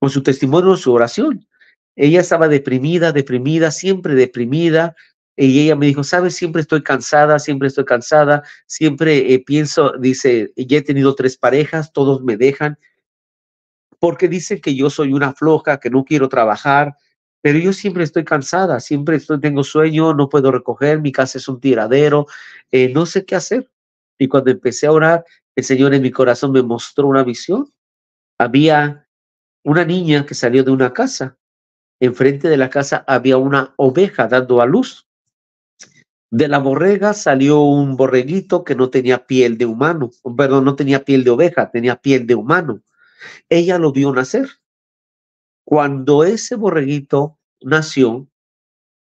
con su testimonio, su oración. Ella estaba deprimida, deprimida, siempre deprimida. Y ella me dijo, sabes, siempre estoy cansada, siempre estoy cansada, siempre eh, pienso, dice, ya he tenido tres parejas, todos me dejan, porque dicen que yo soy una floja, que no quiero trabajar, pero yo siempre estoy cansada, siempre tengo sueño, no puedo recoger, mi casa es un tiradero, eh, no sé qué hacer. Y cuando empecé a orar, el Señor en mi corazón me mostró una visión. Había una niña que salió de una casa. Enfrente de la casa había una oveja dando a luz. De la borrega salió un borreguito que no tenía piel de humano, perdón, no tenía piel de oveja, tenía piel de humano. Ella lo vio nacer. Cuando ese borreguito nació,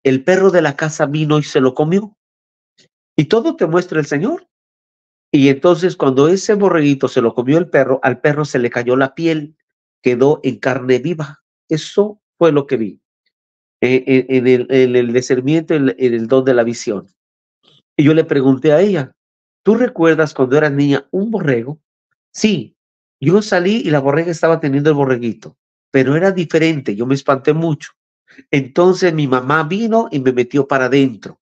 el perro de la casa vino y se lo comió. Y todo te muestra el Señor. Y entonces cuando ese borreguito se lo comió el perro, al perro se le cayó la piel quedó en carne viva. Eso fue lo que vi eh, eh, en, el, en, en, el don de la visión. Y yo le pregunté a ella, ¿tú recuerdas cuando era niña un borrego? Sí, yo salí y la borrega estaba teniendo el borreguito, pero era diferente, yo me espanté mucho. Entonces mi mamá vino y me metió para adentro.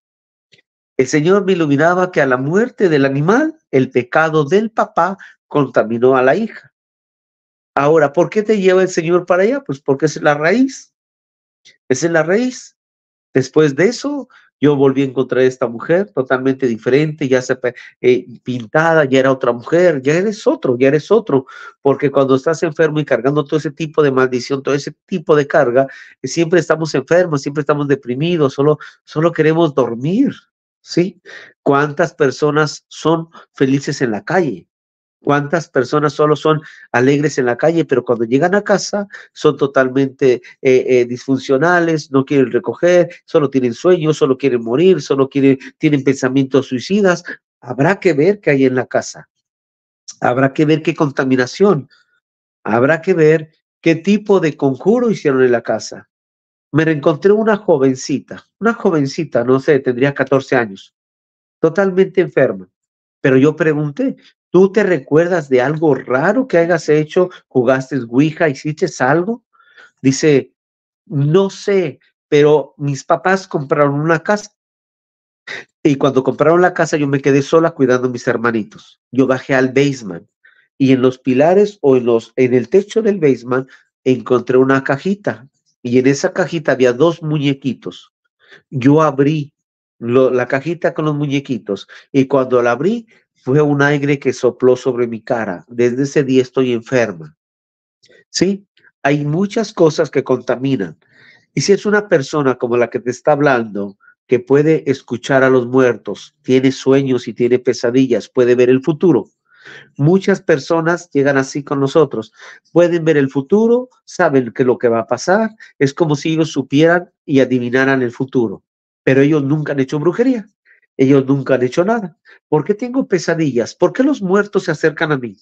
El Señor me iluminaba que a la muerte del animal, el pecado del papá contaminó a la hija. Ahora, ¿por qué te lleva el Señor para allá? Pues porque es la raíz. es la raíz. Después de eso, yo volví a encontrar a esta mujer totalmente diferente, ya se eh, pintada, ya era otra mujer, ya eres otro, ya eres otro, porque cuando estás enfermo y cargando todo ese tipo de maldición, todo ese tipo de carga, eh, siempre estamos enfermos, siempre estamos deprimidos, solo, solo queremos dormir, ¿sí? ¿Cuántas personas son felices en la calle? ¿Cuántas personas solo son alegres en la calle, pero cuando llegan a casa son totalmente eh, eh, disfuncionales, no quieren recoger, solo tienen sueños, solo quieren morir, solo quieren, tienen pensamientos suicidas? Habrá que ver qué hay en la casa. Habrá que ver qué contaminación. Habrá que ver qué tipo de conjuro hicieron en la casa. Me reencontré una jovencita, una jovencita, no sé, tendría 14 años, totalmente enferma. Pero yo pregunté, ¿Tú te recuerdas de algo raro que hayas hecho? ¿Jugaste Ouija? ¿Hiciste algo? Dice, no sé, pero mis papás compraron una casa. Y cuando compraron la casa yo me quedé sola cuidando a mis hermanitos. Yo bajé al basement y en los pilares o en, los, en el techo del basement encontré una cajita y en esa cajita había dos muñequitos. Yo abrí la cajita con los muñequitos y cuando la abrí fue un aire que sopló sobre mi cara. Desde ese día estoy enferma. Sí, hay muchas cosas que contaminan. Y si es una persona como la que te está hablando, que puede escuchar a los muertos, tiene sueños y tiene pesadillas, puede ver el futuro. Muchas personas llegan así con nosotros, pueden ver el futuro, saben que lo que va a pasar, es como si ellos supieran y adivinaran el futuro, pero ellos nunca han hecho brujería. Ellos nunca han hecho nada. ¿Por qué tengo pesadillas? ¿Por qué los muertos se acercan a mí?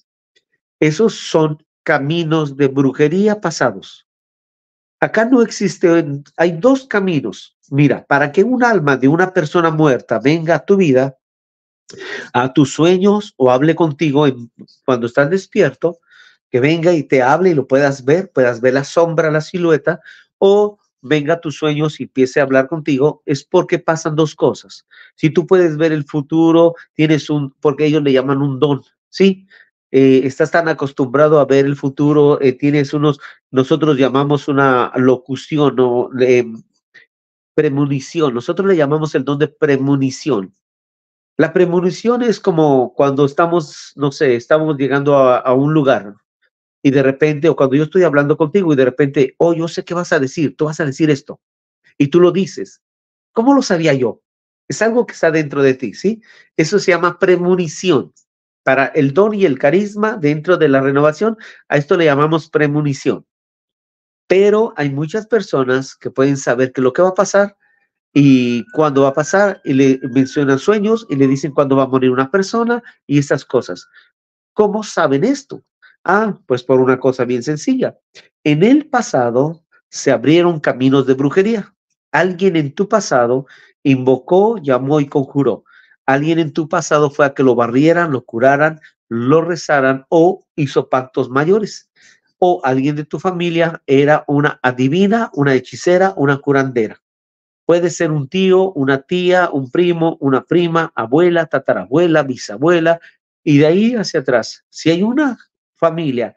Esos son caminos de brujería pasados. Acá no existe, hay dos caminos. Mira, para que un alma de una persona muerta venga a tu vida, a tus sueños o hable contigo cuando estás despierto, que venga y te hable y lo puedas ver, puedas ver la sombra, la silueta, o venga a tus sueños y empiece a hablar contigo, es porque pasan dos cosas. Si tú puedes ver el futuro, tienes un, porque ellos le llaman un don, ¿sí? Eh, estás tan acostumbrado a ver el futuro, eh, tienes unos, nosotros llamamos una locución o premonición, nosotros le llamamos el don de premonición. La premonición es como cuando estamos, no sé, estamos llegando a, a un lugar, y de repente, o cuando yo estoy hablando contigo y de repente, oh, yo sé qué vas a decir, tú vas a decir esto, y tú lo dices. ¿Cómo lo sabía yo? Es algo que está dentro de ti, ¿sí? Eso se llama premonición. Para el don y el carisma dentro de la renovación, a esto le llamamos premonición. Pero hay muchas personas que pueden saber que lo que va a pasar y cuándo va a pasar, y le mencionan sueños y le dicen cuándo va a morir una persona y esas cosas. ¿Cómo saben esto? Ah, pues por una cosa bien sencilla. En el pasado se abrieron caminos de brujería. Alguien en tu pasado invocó, llamó y conjuró. Alguien en tu pasado fue a que lo barrieran, lo curaran, lo rezaran o hizo pactos mayores. O alguien de tu familia era una adivina, una hechicera, una curandera. Puede ser un tío, una tía, un primo, una prima, abuela, tatarabuela, bisabuela, y de ahí hacia atrás. Si hay una familia,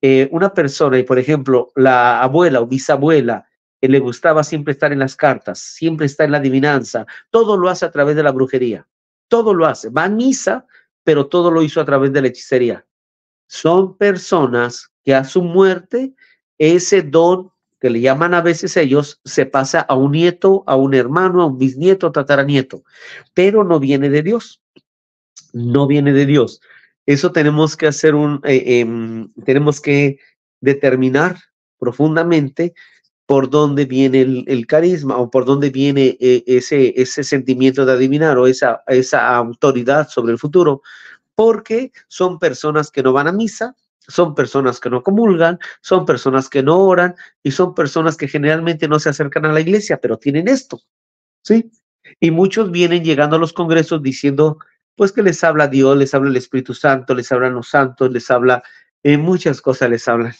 eh, una persona, y por ejemplo, la abuela o bisabuela, que eh, le gustaba siempre estar en las cartas, siempre está en la adivinanza, todo lo hace a través de la brujería, todo lo hace, va a misa, pero todo lo hizo a través de la hechicería. Son personas que a su muerte ese don que le llaman a veces ellos, se pasa a un nieto, a un hermano, a un bisnieto, a tataranieto, pero no viene de Dios. No viene de Dios. Eso tenemos que hacer un, eh, em, tenemos que determinar profundamente por dónde viene el, carisma o por dónde viene eh, ese, ese sentimiento de adivinar o esa, esa autoridad sobre el futuro, porque son personas que no van a misa, son personas que no comulgan, son personas que no oran y son personas que generalmente no se acercan a la iglesia, pero tienen esto, ¿sí? Y muchos vienen llegando a los congresos diciendo, pues que les habla Dios, les habla el Espíritu Santo, les hablan los santos, les habla eh, muchas cosas, les hablan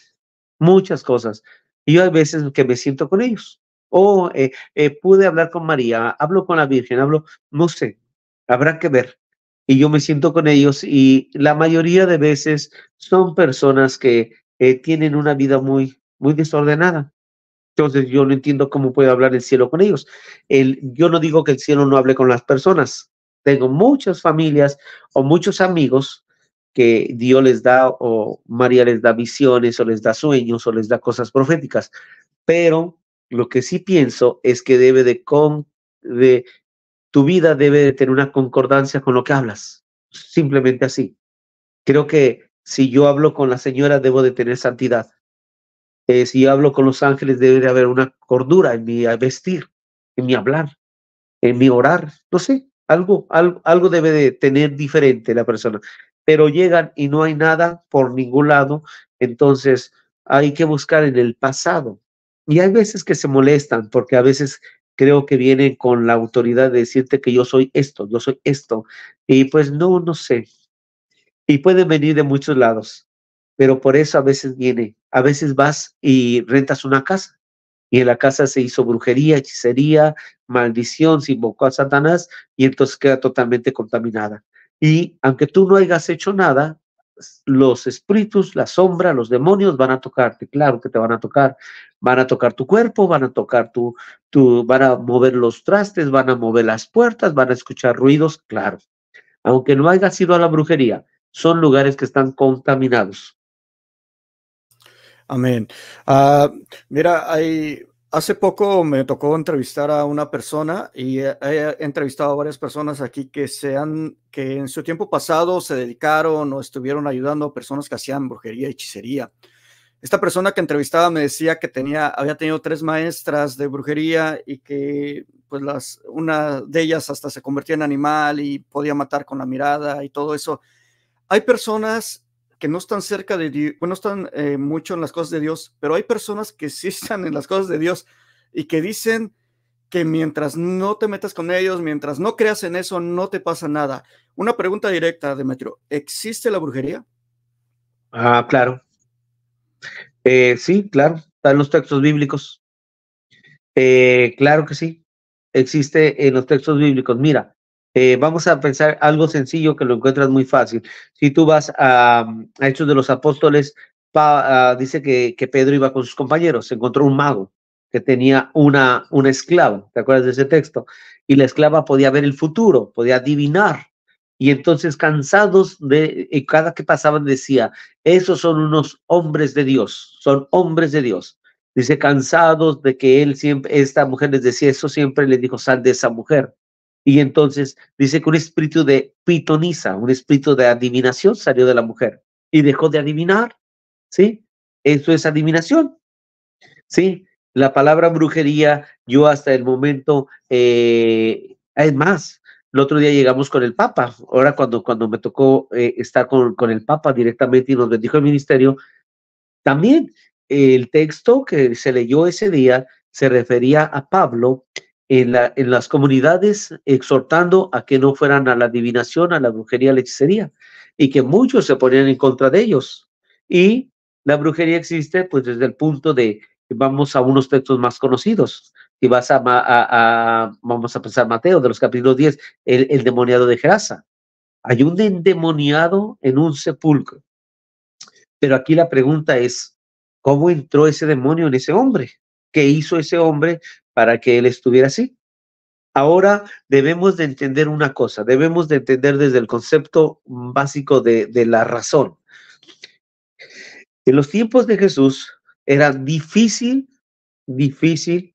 muchas cosas. Y yo a veces que me siento con ellos. O eh, eh, pude hablar con María, hablo con la Virgen, hablo, no sé, habrá que ver. Y yo me siento con ellos y la mayoría de veces son personas que eh, tienen una vida muy, muy desordenada. Entonces yo no entiendo cómo puede hablar el cielo con ellos. El, yo no digo que el cielo no hable con las personas, tengo muchas familias o muchos amigos que Dios les da o María les da visiones o les da sueños o les da cosas proféticas. Pero lo que sí pienso es que debe de, con, de tu vida debe de tener una concordancia con lo que hablas. Simplemente así. Creo que si yo hablo con la señora debo de tener santidad. Eh, si yo hablo con los ángeles debe de haber una cordura en mi vestir, en mi hablar, en mi orar, no sé. Algo, algo, debe de tener diferente la persona. Pero llegan y no hay nada por ningún lado, entonces hay que buscar en el pasado. Y hay veces que se molestan porque a veces creo que vienen con la autoridad de decirte que yo soy esto, yo soy esto. Y pues no, no sé. Y pueden venir de muchos lados, pero por eso a veces viene, a veces vas y rentas una casa y en la casa se hizo brujería, hechicería, maldición, se invocó a Satanás y entonces queda totalmente contaminada. Y aunque tú no hayas hecho nada, los espíritus, la sombra, los demonios van a tocarte, claro que te van a tocar, van a tocar tu cuerpo, van a tocar tu, tu, van a mover los trastes, van a mover las puertas, van a escuchar ruidos, claro. Aunque no hayas ido a la brujería, son lugares que están contaminados. Amén. Ah, mira, hace poco me tocó entrevistar a una persona y he, entrevistado a varias personas aquí que, se han, que en su tiempo pasado se dedicaron o estuvieron ayudando a personas que hacían brujería y hechicería. Esta persona que entrevistaba me decía que tenía, había tenido tres maestras de brujería y que pues las, una de ellas hasta se convertía en animal y podía matar con la mirada y todo eso. Hay personas que no están cerca de Dios, no están eh, mucho en las cosas de Dios, pero hay personas que sí están en las cosas de Dios y que dicen que mientras no te metas con ellos, mientras no creas en eso, no te pasa nada. Una pregunta directa, Demetrio, ¿existe la brujería? Ah, claro. Eh, sí, claro, están los textos bíblicos. Eh, claro que sí, existe en los textos bíblicos. Mira, eh, vamos a pensar algo sencillo que lo encuentras muy fácil. Si tú vas a, Hechos de los Apóstoles, ah, dice que, Pedro iba con sus compañeros, se encontró un mago que tenía una, una esclava, ¿te acuerdas de ese texto? Y la esclava podía ver el futuro, podía adivinar. Y entonces cansados de, cada que pasaban decía, esos son unos hombres de Dios, son hombres de Dios. Dice, cansados de que él siempre, esta mujer les decía eso, siempre les dijo, sal de esa mujer y entonces dice que un espíritu de pitoniza, un espíritu de adivinación salió de la mujer y dejó de adivinar, ¿sí? Eso es adivinación, ¿sí? La palabra brujería, yo hasta el momento, eh, es más, el otro día llegamos con el Papa, ahora cuando, cuando me tocó eh, estar con, el Papa directamente y nos dijo el ministerio, también el texto que se leyó ese día se refería a Pablo en, las comunidades exhortando a que no fueran a la adivinación, a la brujería, a la hechicería, y que muchos se ponían en contra de ellos. Y la brujería existe pues desde el punto de, vamos a unos textos más conocidos, y vas a, vamos a pensar Mateo, de los capítulos 10, el, demoniado de Gerasa. Hay un endemoniado en un sepulcro. Pero aquí la pregunta es, ¿cómo entró ese demonio en ese hombre? ¿Qué hizo ese hombre para que él estuviera así. Ahora debemos de entender una cosa, debemos de entender desde el concepto básico de, la razón. En los tiempos de Jesús era difícil, difícil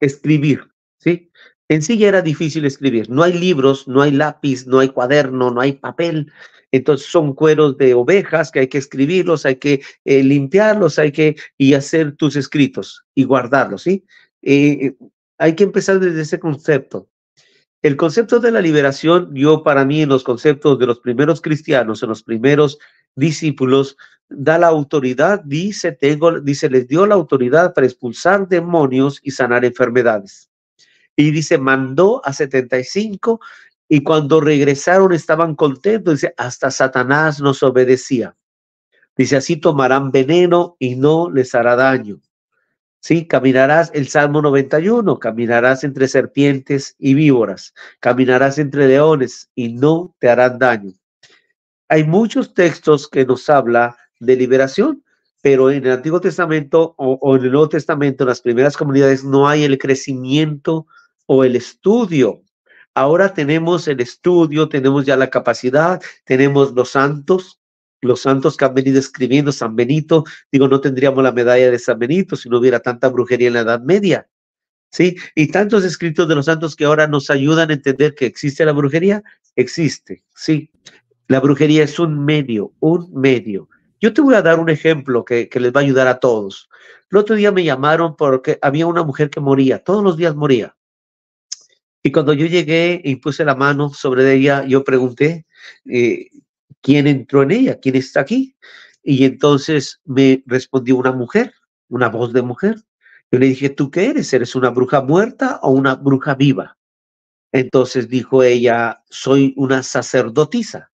escribir, ¿sí? En sí ya era difícil escribir. No hay libros, no hay lápiz, no hay cuaderno, no hay papel. Entonces son cueros de ovejas que hay que escribirlos, hay que eh, limpiarlos, hay que y hacer tus escritos y guardarlos, ¿sí? y eh, eh, hay que empezar desde ese concepto. El concepto de la liberación, yo para mí en los conceptos de los primeros cristianos, en los primeros discípulos, da la autoridad, dice, tengo, dice, les dio la autoridad para expulsar demonios y sanar enfermedades. Y dice, mandó a 75 y cuando regresaron estaban contentos, dice, hasta Satanás nos obedecía. Dice, así tomarán veneno y no les hará daño. ¿sí? Caminarás, el Salmo 91, caminarás entre serpientes y víboras, caminarás entre leones y no te harán daño. Hay muchos textos que nos habla de liberación, pero en el Antiguo Testamento o, en el Nuevo Testamento, en las primeras comunidades, no hay el crecimiento o el estudio. Ahora tenemos el estudio, tenemos ya la capacidad, tenemos los santos, los santos que han venido escribiendo, San Benito, digo, no tendríamos la medalla de San Benito si no hubiera tanta brujería en la Edad Media, ¿sí? Y tantos escritos de los santos que ahora nos ayudan a entender que existe la brujería, existe, ¿sí? La brujería es un medio, un medio. Yo te voy a dar un ejemplo que, les va a ayudar a todos. El otro día me llamaron porque había una mujer que moría, todos los días moría. Y cuando yo llegué y puse la mano sobre ella, yo pregunté, eh, quién entró en ella, quién está aquí. Y entonces me respondió una mujer, una voz de mujer. Yo le dije, ¿tú qué eres? ¿Eres una bruja muerta o una bruja viva? Entonces dijo ella, soy una sacerdotisa.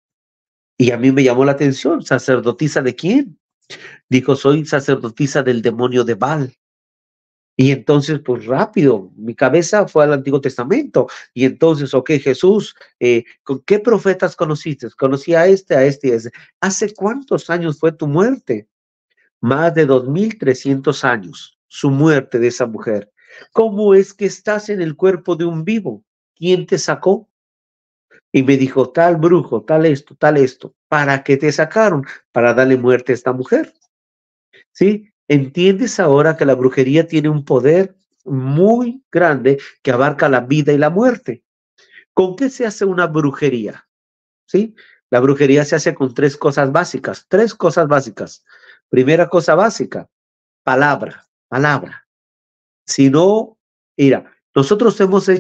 Y a mí me llamó la atención, ¿sacerdotisa de quién? Dijo, soy sacerdotisa del demonio de Baal. Y entonces, pues rápido, mi cabeza fue al Antiguo Testamento. Y entonces, ok, Jesús, eh, ¿con qué profetas conociste? Conocí a este, a este y a este. ¿Hace cuántos años fue tu muerte? Más de 2.300 años, su muerte de esa mujer. ¿Cómo es que estás en el cuerpo de un vivo? ¿Quién te sacó? Y me dijo, tal brujo, tal esto, tal esto. ¿Para qué te sacaron? Para darle muerte a esta mujer. ¿Sí? entiendes ahora que la brujería tiene un poder muy grande que abarca la vida y la muerte. ¿Con qué se hace una brujería? ¿Sí? La brujería se hace con tres cosas básicas, tres cosas básicas. Primera cosa básica, palabra, palabra. Si no, mira, nosotros hemos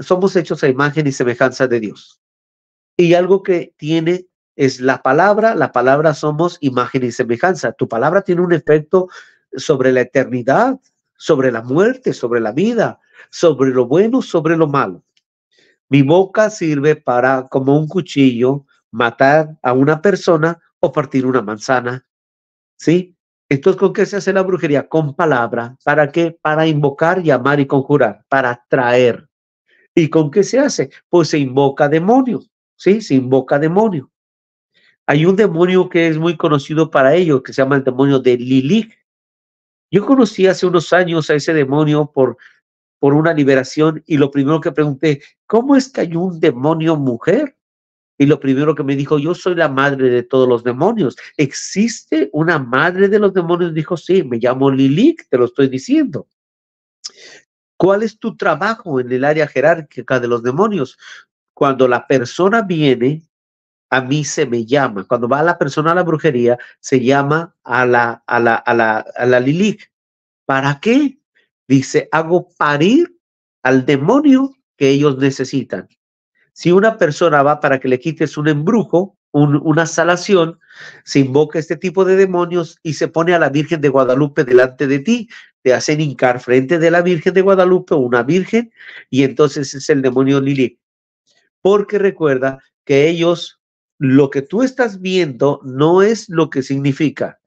somos hechos a imagen y semejanza de Dios. Y algo que tiene es la palabra, la palabra somos imagen y semejanza. Tu palabra tiene un efecto sobre la eternidad, sobre la muerte, sobre la vida, sobre lo bueno, sobre lo malo. Mi boca sirve para, como un cuchillo, matar a una persona o partir una manzana. ¿Sí? Entonces, ¿con qué se hace la brujería? Con palabra. ¿Para qué? Para invocar, llamar y conjurar, para traer. ¿Y con qué se hace? Pues se invoca demonio, ¿sí? Se invoca demonio hay un demonio que es muy conocido para ello, que se llama el demonio de Lilith. Yo conocí hace unos años a ese demonio por, por una liberación y lo primero que pregunté, ¿cómo es que hay un demonio mujer? Y lo primero que me dijo, yo soy la madre de todos los demonios. ¿Existe una madre de los demonios? Dijo, sí, me llamo Lilith, te lo estoy diciendo. ¿Cuál es tu trabajo en el área jerárquica de los demonios? Cuando la persona viene a mí se me llama. Cuando va la persona a la brujería, se llama a la, a la, a la, a la ¿Para qué? Dice, hago parir al demonio que ellos necesitan. Si una persona va para que le quites un embrujo, una salación, se invoca este tipo de demonios y se pone a la Virgen de Guadalupe delante de ti, te hacen hincar frente de la Virgen de Guadalupe, una virgen, y entonces es el demonio Lilith. Porque recuerda que ellos lo que tú estás viendo no es lo que significa.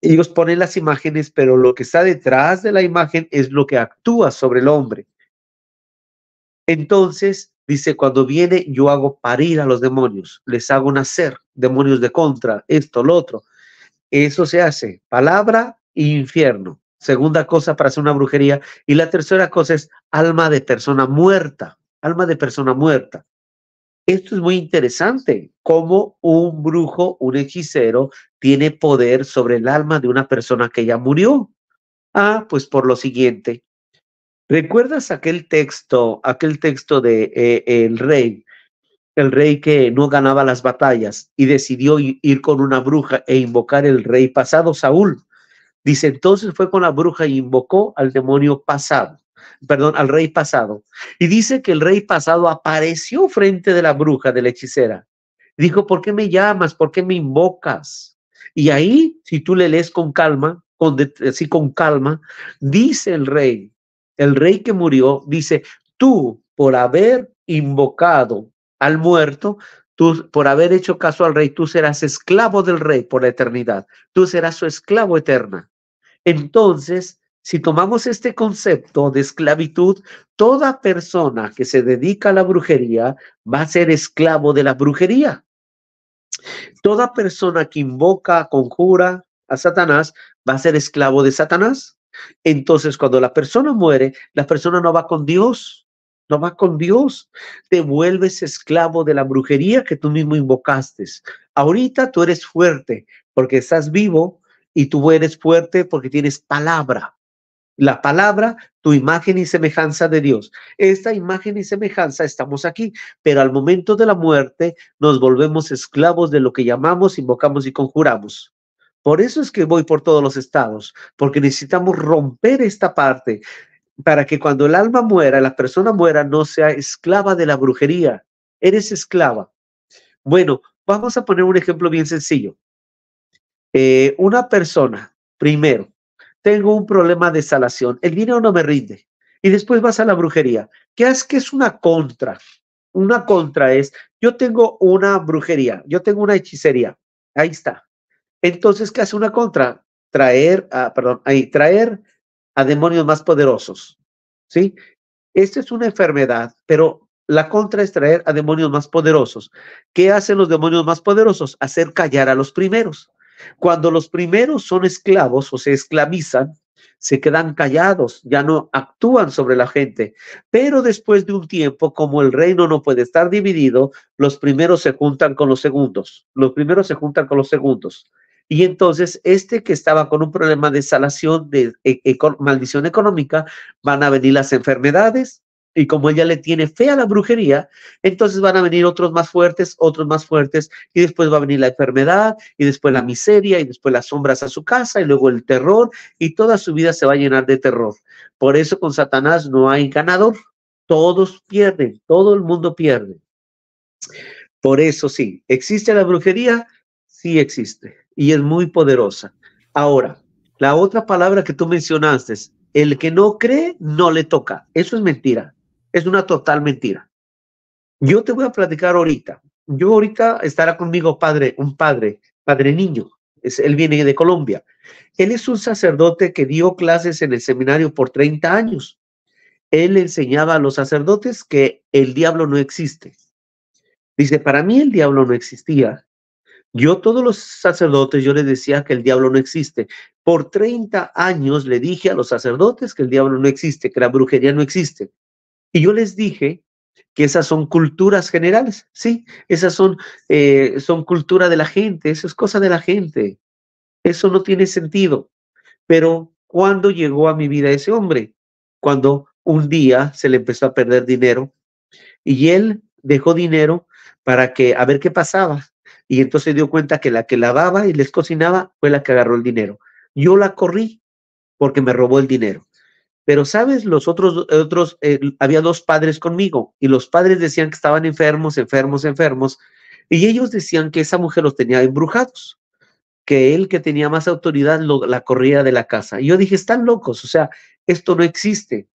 Ellos ponen las imágenes, pero lo que está detrás de la imagen es lo que actúa sobre el hombre. Entonces, dice, cuando viene, yo hago parir a los demonios, les hago nacer, demonios de contra, esto, lo otro. Eso se hace, palabra e infierno. Segunda cosa para hacer una brujería. Y la tercera cosa es alma de persona muerta, alma de persona muerta. Esto es muy interesante, cómo un brujo, un hechicero, tiene poder sobre el alma de una persona que ya murió. Ah, pues por lo siguiente. ¿Recuerdas aquel texto, aquel texto de eh, el rey, el rey que no ganaba las batallas y decidió ir con una bruja e invocar el rey pasado, Saúl? Dice, entonces fue con la bruja y e invocó al demonio pasado perdón, al rey pasado. Y dice que el rey pasado apareció frente de la bruja, de la hechicera. Dijo, ¿por qué me llamas? ¿Por qué me invocas? Y ahí, si tú le lees con calma, así con calma, dice el rey, el rey que murió, dice, tú por haber invocado al muerto, tú por haber hecho caso al rey, tú serás esclavo del rey por la eternidad, tú serás su esclavo eterna. Entonces, si tomamos este concepto de esclavitud, toda persona que se dedica a la brujería va a ser esclavo de la brujería. Toda persona que invoca, conjura a Satanás va a ser esclavo de Satanás. Entonces, cuando la persona muere, la persona no va con Dios, no va con Dios. Te vuelves esclavo de la brujería que tú mismo invocaste. Ahorita tú eres fuerte porque estás vivo y tú eres fuerte porque tienes palabra la palabra, tu imagen y semejanza de Dios. Esta imagen y semejanza estamos aquí, pero al momento de la muerte nos volvemos esclavos de lo que llamamos, invocamos y conjuramos. Por eso es que voy por todos los estados, porque necesitamos romper esta parte para que cuando el alma muera, la persona muera, no sea esclava de la brujería. Eres esclava. Bueno, vamos a poner un ejemplo bien sencillo. Eh, una persona, primero, tengo un problema de salación, el dinero no me rinde. Y después vas a la brujería. ¿Qué es que es una contra? Una contra es, yo tengo una brujería, yo tengo una hechicería, ahí está. Entonces, ¿qué hace una contra? Traer, a, perdón, traer a demonios más poderosos, ¿sí? Esta es una enfermedad, pero la contra es traer a demonios más poderosos. ¿Qué hacen los demonios más poderosos? Hacer callar a los primeros. Cuando los primeros son esclavos o se esclavizan, se quedan callados, ya no actúan sobre la gente. Pero después de un tiempo, como el reino no puede estar dividido, los primeros se juntan con los segundos. Los primeros se juntan con los segundos. Y entonces, este que estaba con un problema de salación, de e-, maldición económica, van a venir las enfermedades, y como ella le tiene fe a la brujería, entonces van a venir otros más fuertes, otros más fuertes, y después va a venir la enfermedad, y después la miseria, y después las sombras a su casa, y luego el terror, y toda su vida se va a llenar de terror. Por eso con Satanás no hay ganador. Todos pierden, todo el mundo pierde. Por eso sí, ¿existe la brujería? Sí existe, y es muy poderosa. Ahora, la otra palabra que tú mencionaste, el que no cree no le toca. Eso es mentira es una total mentira. Yo te voy a platicar ahorita. Yo ahorita estará conmigo padre, un padre, padre niño. Es, él viene de Colombia. Él es un sacerdote que dio clases en el seminario por 30 años. Él enseñaba a los sacerdotes que el diablo no existe. Dice, para mí el diablo no existía. Yo todos los sacerdotes, yo les decía que el diablo no existe. Por 30 años le dije a los sacerdotes que el diablo no existe, que la brujería no existe. Y yo les dije que esas son culturas generales, sí, esas son, eh, son cultura de la gente, eso es cosa de la gente, eso no tiene sentido. Pero cuando llegó a mi vida ese hombre? Cuando un día se le empezó a perder dinero y él dejó dinero para que a ver qué pasaba. Y entonces dio cuenta que la que lavaba y les cocinaba fue la que agarró el dinero. Yo la corrí porque me robó el dinero. Pero, ¿sabes? Los otros, otros, eh, había dos padres conmigo y los padres decían que estaban enfermos, enfermos, enfermos. Y ellos decían que esa mujer los tenía embrujados, que él que tenía más autoridad la corría de la casa. Y yo dije, están locos, o sea, esto no existe.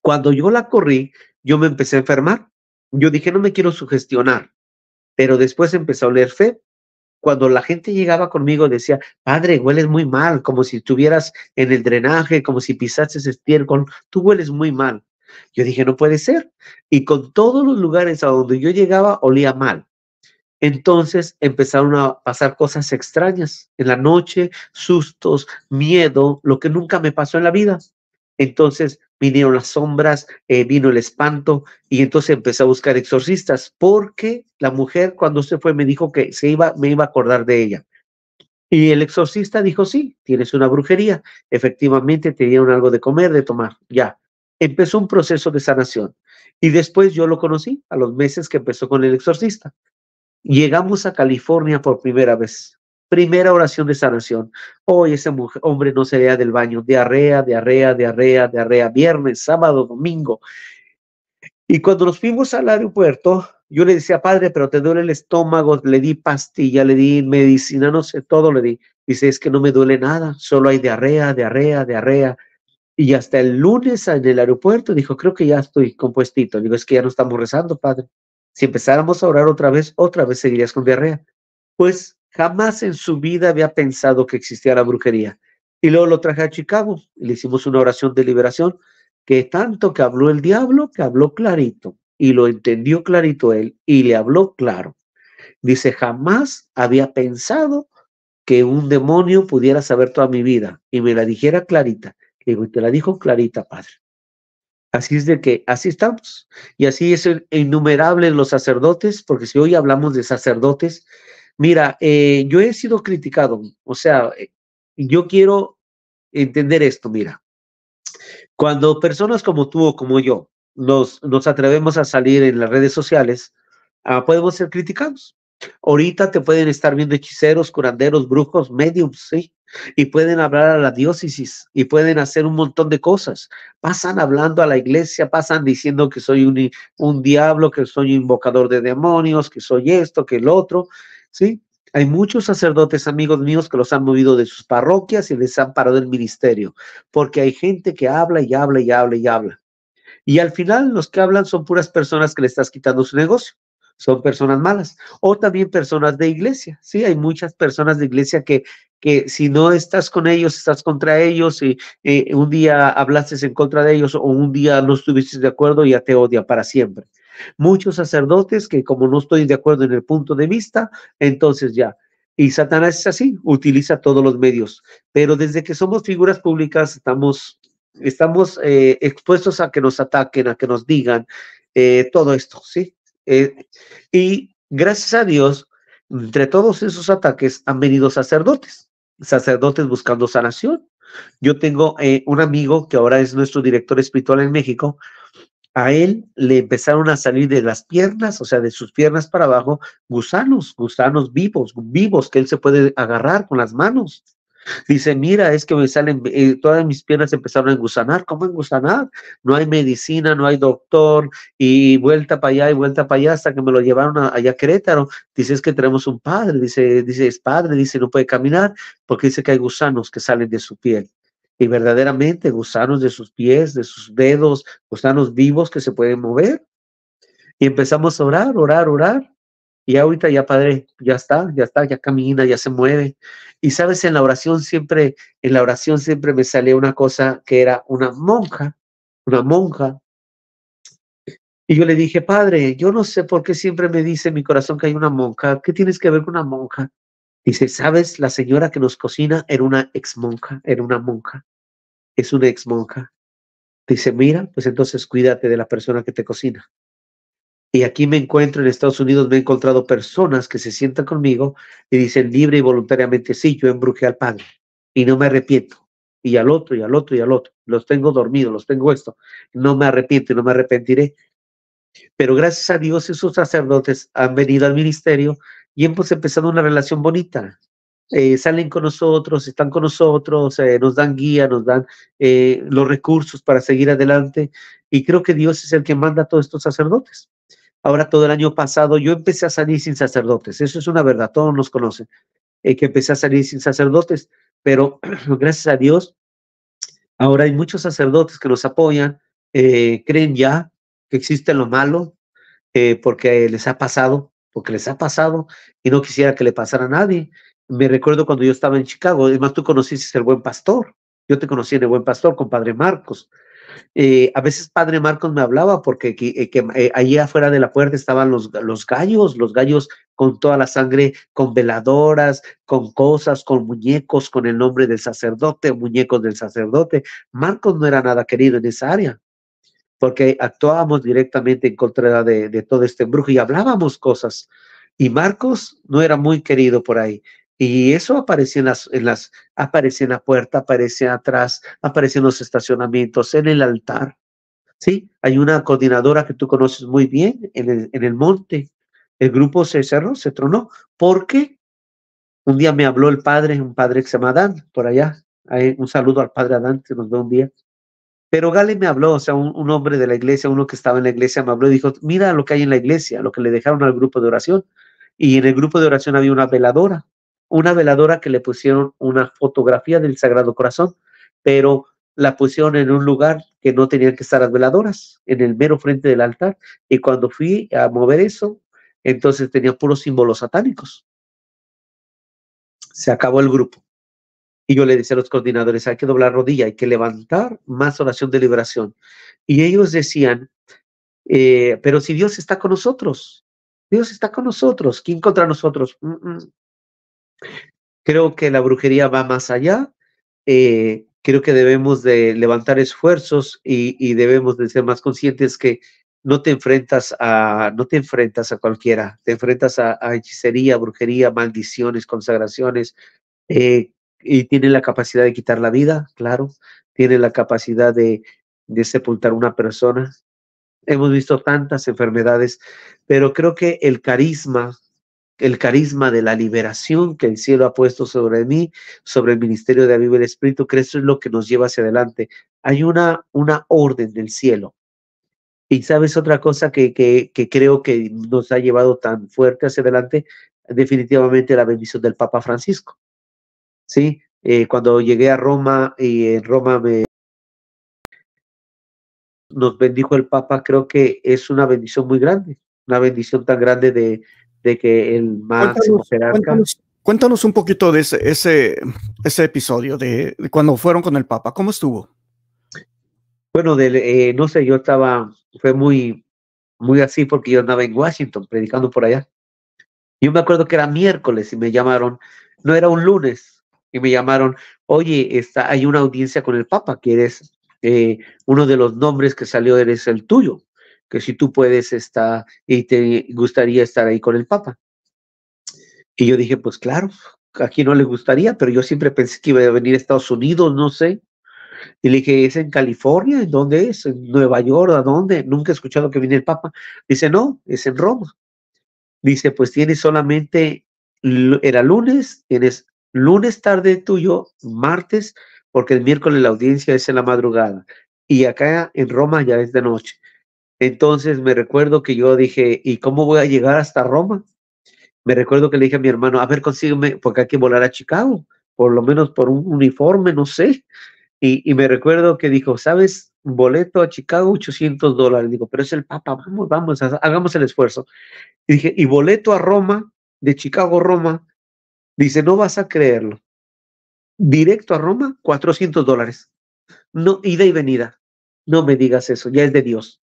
Cuando yo la corrí, yo me empecé a enfermar. Yo dije, no me quiero sugestionar. Pero después empecé a oler fe, cuando la gente llegaba conmigo decía, padre, hueles muy mal, como si estuvieras en el drenaje, como si pisases estiércol, tú hueles muy mal. Yo dije, no puede ser. Y con todos los lugares a donde yo llegaba olía mal. Entonces empezaron a pasar cosas extrañas en la noche, sustos, miedo, lo que nunca me pasó en la vida. Entonces vinieron las sombras, eh, vino el espanto y entonces empecé a buscar exorcistas porque la mujer cuando se fue me dijo que se iba, me iba a acordar de ella. Y el exorcista dijo, sí, tienes una brujería. Efectivamente, te dieron algo de comer, de tomar. Ya. Empezó un proceso de sanación. Y después yo lo conocí, a los meses que empezó con el exorcista. Llegamos a California por primera vez. Primera oración de sanación. Hoy ese hombre no se vea del baño. Diarrea, diarrea, diarrea, diarrea. Viernes, sábado, domingo. Y cuando nos fuimos al aeropuerto, yo le decía, padre, pero te duele el estómago. Le di pastilla, le di medicina, no sé, todo le di. Dice, es que no me duele nada. Solo hay diarrea, diarrea, diarrea. Y hasta el lunes en el aeropuerto dijo, creo que ya estoy compuestito. Digo, es que ya no estamos rezando, padre. Si empezáramos a orar otra vez, otra vez seguirías con diarrea. Pues Jamás en su vida había pensado que existía la brujería. Y luego lo traje a Chicago y le hicimos una oración de liberación que tanto que habló el diablo, que habló clarito y lo entendió clarito él y le habló claro. Dice, jamás había pensado que un demonio pudiera saber toda mi vida y me la dijera clarita. y digo, te la dijo clarita, padre. Así es de que así estamos. Y así es innumerable en los sacerdotes, porque si hoy hablamos de sacerdotes, Mira, eh, yo he sido criticado, o sea, eh, yo quiero entender esto, mira, cuando personas como tú o como yo nos, nos atrevemos a salir en las redes sociales, ah, podemos ser criticados. Ahorita te pueden estar viendo hechiceros, curanderos, brujos, mediums, ¿sí? Y pueden hablar a la diócesis y pueden hacer un montón de cosas. Pasan hablando a la iglesia, pasan diciendo que soy un, un diablo, que soy invocador de demonios, que soy esto, que el otro. ¿sí? Hay muchos sacerdotes amigos míos que los han movido de sus parroquias y les han parado el ministerio, porque hay gente que habla y habla y habla y habla. Y al final los que hablan son puras personas que le estás quitando su negocio, son personas malas, o también personas de iglesia, ¿sí? Hay muchas personas de iglesia que, que si no estás con ellos, estás contra ellos, y eh, un día hablaste en contra de ellos o un día no estuviste de acuerdo y ya te odia para siempre. Muchos sacerdotes que como no estoy de acuerdo en el punto de vista, entonces ya. Y Satanás es así, utiliza todos los medios. Pero desde que somos figuras públicas estamos, estamos eh, expuestos a que nos ataquen, a que nos digan eh, todo esto, ¿sí? Eh, y gracias a Dios, entre todos esos ataques han venido sacerdotes, sacerdotes buscando sanación. Yo tengo un amigo que ahora es nuestro director espiritual en México, a él le empezaron a salir de las piernas, o sea, de sus piernas para abajo, gusanos, gusanos vivos, vivos que él se puede agarrar con las manos. Dice, mira, es que me salen, eh, todas mis piernas empezaron a engusanar. ¿Cómo engusanar? No hay medicina, no hay doctor, y vuelta para allá y vuelta para allá hasta que me lo llevaron allá a Querétaro. Dice, es que tenemos un padre, dice, dice, es padre, dice, no puede caminar porque dice que hay gusanos que salen de su piel y verdaderamente gusanos de sus pies, de sus dedos, gusanos vivos que se pueden mover. Y empezamos a orar, orar, orar. Y ahorita ya, Padre, ya está, ya está, ya camina, ya se mueve. Y sabes, en la oración siempre, en la oración siempre me sale una cosa que era una monja, una monja. Y yo le dije, Padre, yo no sé por qué siempre me dice en mi corazón que hay una monja. ¿Qué tienes que ver con una monja? Dice, ¿sabes? La señora que nos cocina era una ex monja, era una monja es una ex monja, dice, mira, pues entonces cuídate de la persona que te cocina. Y aquí me encuentro en Estados Unidos, me he encontrado personas que se sientan conmigo y dicen libre y voluntariamente, sí, yo embruje al padre y no me arrepiento. Y al otro, y al otro, y al otro. Los tengo dormidos, los tengo esto. No me arrepiento y no me arrepentiré. Pero gracias a Dios esos sacerdotes han venido al ministerio y hemos empezado una relación bonita. Eh, salen con nosotros, están con nosotros, eh, nos dan guía, nos dan eh, los recursos para seguir adelante. Y creo que Dios es el que manda a todos estos sacerdotes. Ahora todo el año pasado yo empecé a salir sin sacerdotes. Eso es una verdad, todos nos conocen, que empecé a salir sin sacerdotes. Pero gracias a Dios, ahora hay muchos sacerdotes que nos apoyan, creen ya que existe lo malo, porque les ha pasado, porque les ha pasado y no quisiera que le pasara a nadie me recuerdo cuando yo estaba en Chicago, además tú conociste el buen pastor, yo te conocí en el buen pastor con Padre Marcos. Eh, a veces Padre Marcos me hablaba porque que, eh, eh, allí afuera de la puerta estaban los, gallos, los gallos con toda la sangre, con veladoras, con cosas, con muñecos, con el nombre del sacerdote, muñecos del sacerdote. Marcos no era nada querido en esa área porque actuábamos directamente en contra de, de todo este embrujo y hablábamos cosas. Y Marcos no era muy querido por ahí. Y eso aparecía en las, en las, aparece en la puerta, aparece atrás, aparecía en los estacionamientos, en el altar. ¿sí? Hay una coordinadora que tú conoces muy bien en el, en el monte. El grupo se cerró, se tronó. porque Un día me habló el padre, un padre que se llama Adán, por allá. Hay un saludo al padre Adán, que nos ve un día. Pero Gale me habló, o sea, un, hombre de la iglesia, uno que estaba en la iglesia, me habló y dijo, mira lo que hay en la iglesia, lo que le dejaron al grupo de oración. Y en el grupo de oración había una veladora una veladora que le pusieron una fotografía del Sagrado Corazón, pero la pusieron en un lugar que no tenían que estar las veladoras, en el mero frente del altar. Y cuando fui a mover eso, entonces tenía puros símbolos satánicos. Se acabó el grupo. Y yo le decía a los coordinadores, hay que doblar rodilla, hay que levantar más oración de liberación. Y ellos decían, eh, pero si Dios está con nosotros, Dios está con nosotros, ¿quién contra nosotros? Mm, mm. Creo que la brujería va más allá. Eh, creo que debemos de levantar esfuerzos y, debemos de ser más conscientes que no te enfrentas a, no te enfrentas a cualquiera, te enfrentas a, hechicería, brujería, maldiciones, consagraciones, eh, y tiene la capacidad de quitar la vida, claro, tiene la capacidad de, de sepultar una persona. Hemos visto tantas enfermedades, pero creo que el carisma el carisma de la liberación que el cielo ha puesto sobre mí, sobre el ministerio de y el Espíritu, que eso es lo que nos lleva hacia adelante. Hay una, una orden del cielo. Y sabes otra cosa que, creo que nos ha llevado tan fuerte hacia adelante, definitivamente la bendición del Papa Francisco. ¿Sí? Eh, cuando llegué a Roma y en Roma me, nos bendijo el Papa, creo que es una bendición muy grande, una bendición tan grande de, de que el máximo cuéntanos, Cuéntanos, un poquito de ese, ese, episodio de, cuando fueron con el Papa. ¿Cómo estuvo? Bueno, eh, no sé, yo estaba, fue muy, muy así porque yo andaba en Washington predicando por allá. Yo me acuerdo que era miércoles y me llamaron, no era un lunes, y me llamaron, oye, está, hay una audiencia con el Papa, que eres eh, uno de los nombres que salió, eres el tuyo que si tú puedes estar y te gustaría estar ahí con el Papa. Y yo dije, pues claro, aquí no le gustaría, pero yo siempre pensé que iba a venir a Estados Unidos, no sé. Y le dije, ¿es en California? ¿En dónde es? ¿En Nueva York? ¿A dónde? Nunca he escuchado que viene el Papa. Dice, no, es en Roma. Dice, pues tienes solamente, era lunes, tienes lunes tarde tuyo, martes, porque el miércoles la audiencia es en la madrugada. Y acá en Roma ya es de noche. Entonces me recuerdo que yo dije, ¿y cómo voy a llegar hasta Roma? Me recuerdo que le dije a mi hermano, a ver, consígueme, porque hay que volar a Chicago, por lo menos por un uniforme, no sé. Y, me recuerdo que dijo, ¿sabes? Boleto a Chicago, 800 dólares. Digo, pero es el Papa, vamos, vamos, hagamos el esfuerzo. Y dije, y boleto a Roma, de Chicago a Roma, dice, no vas a creerlo. Directo a Roma, 400 dólares. No, ida y venida. No me digas eso, ya es de Dios.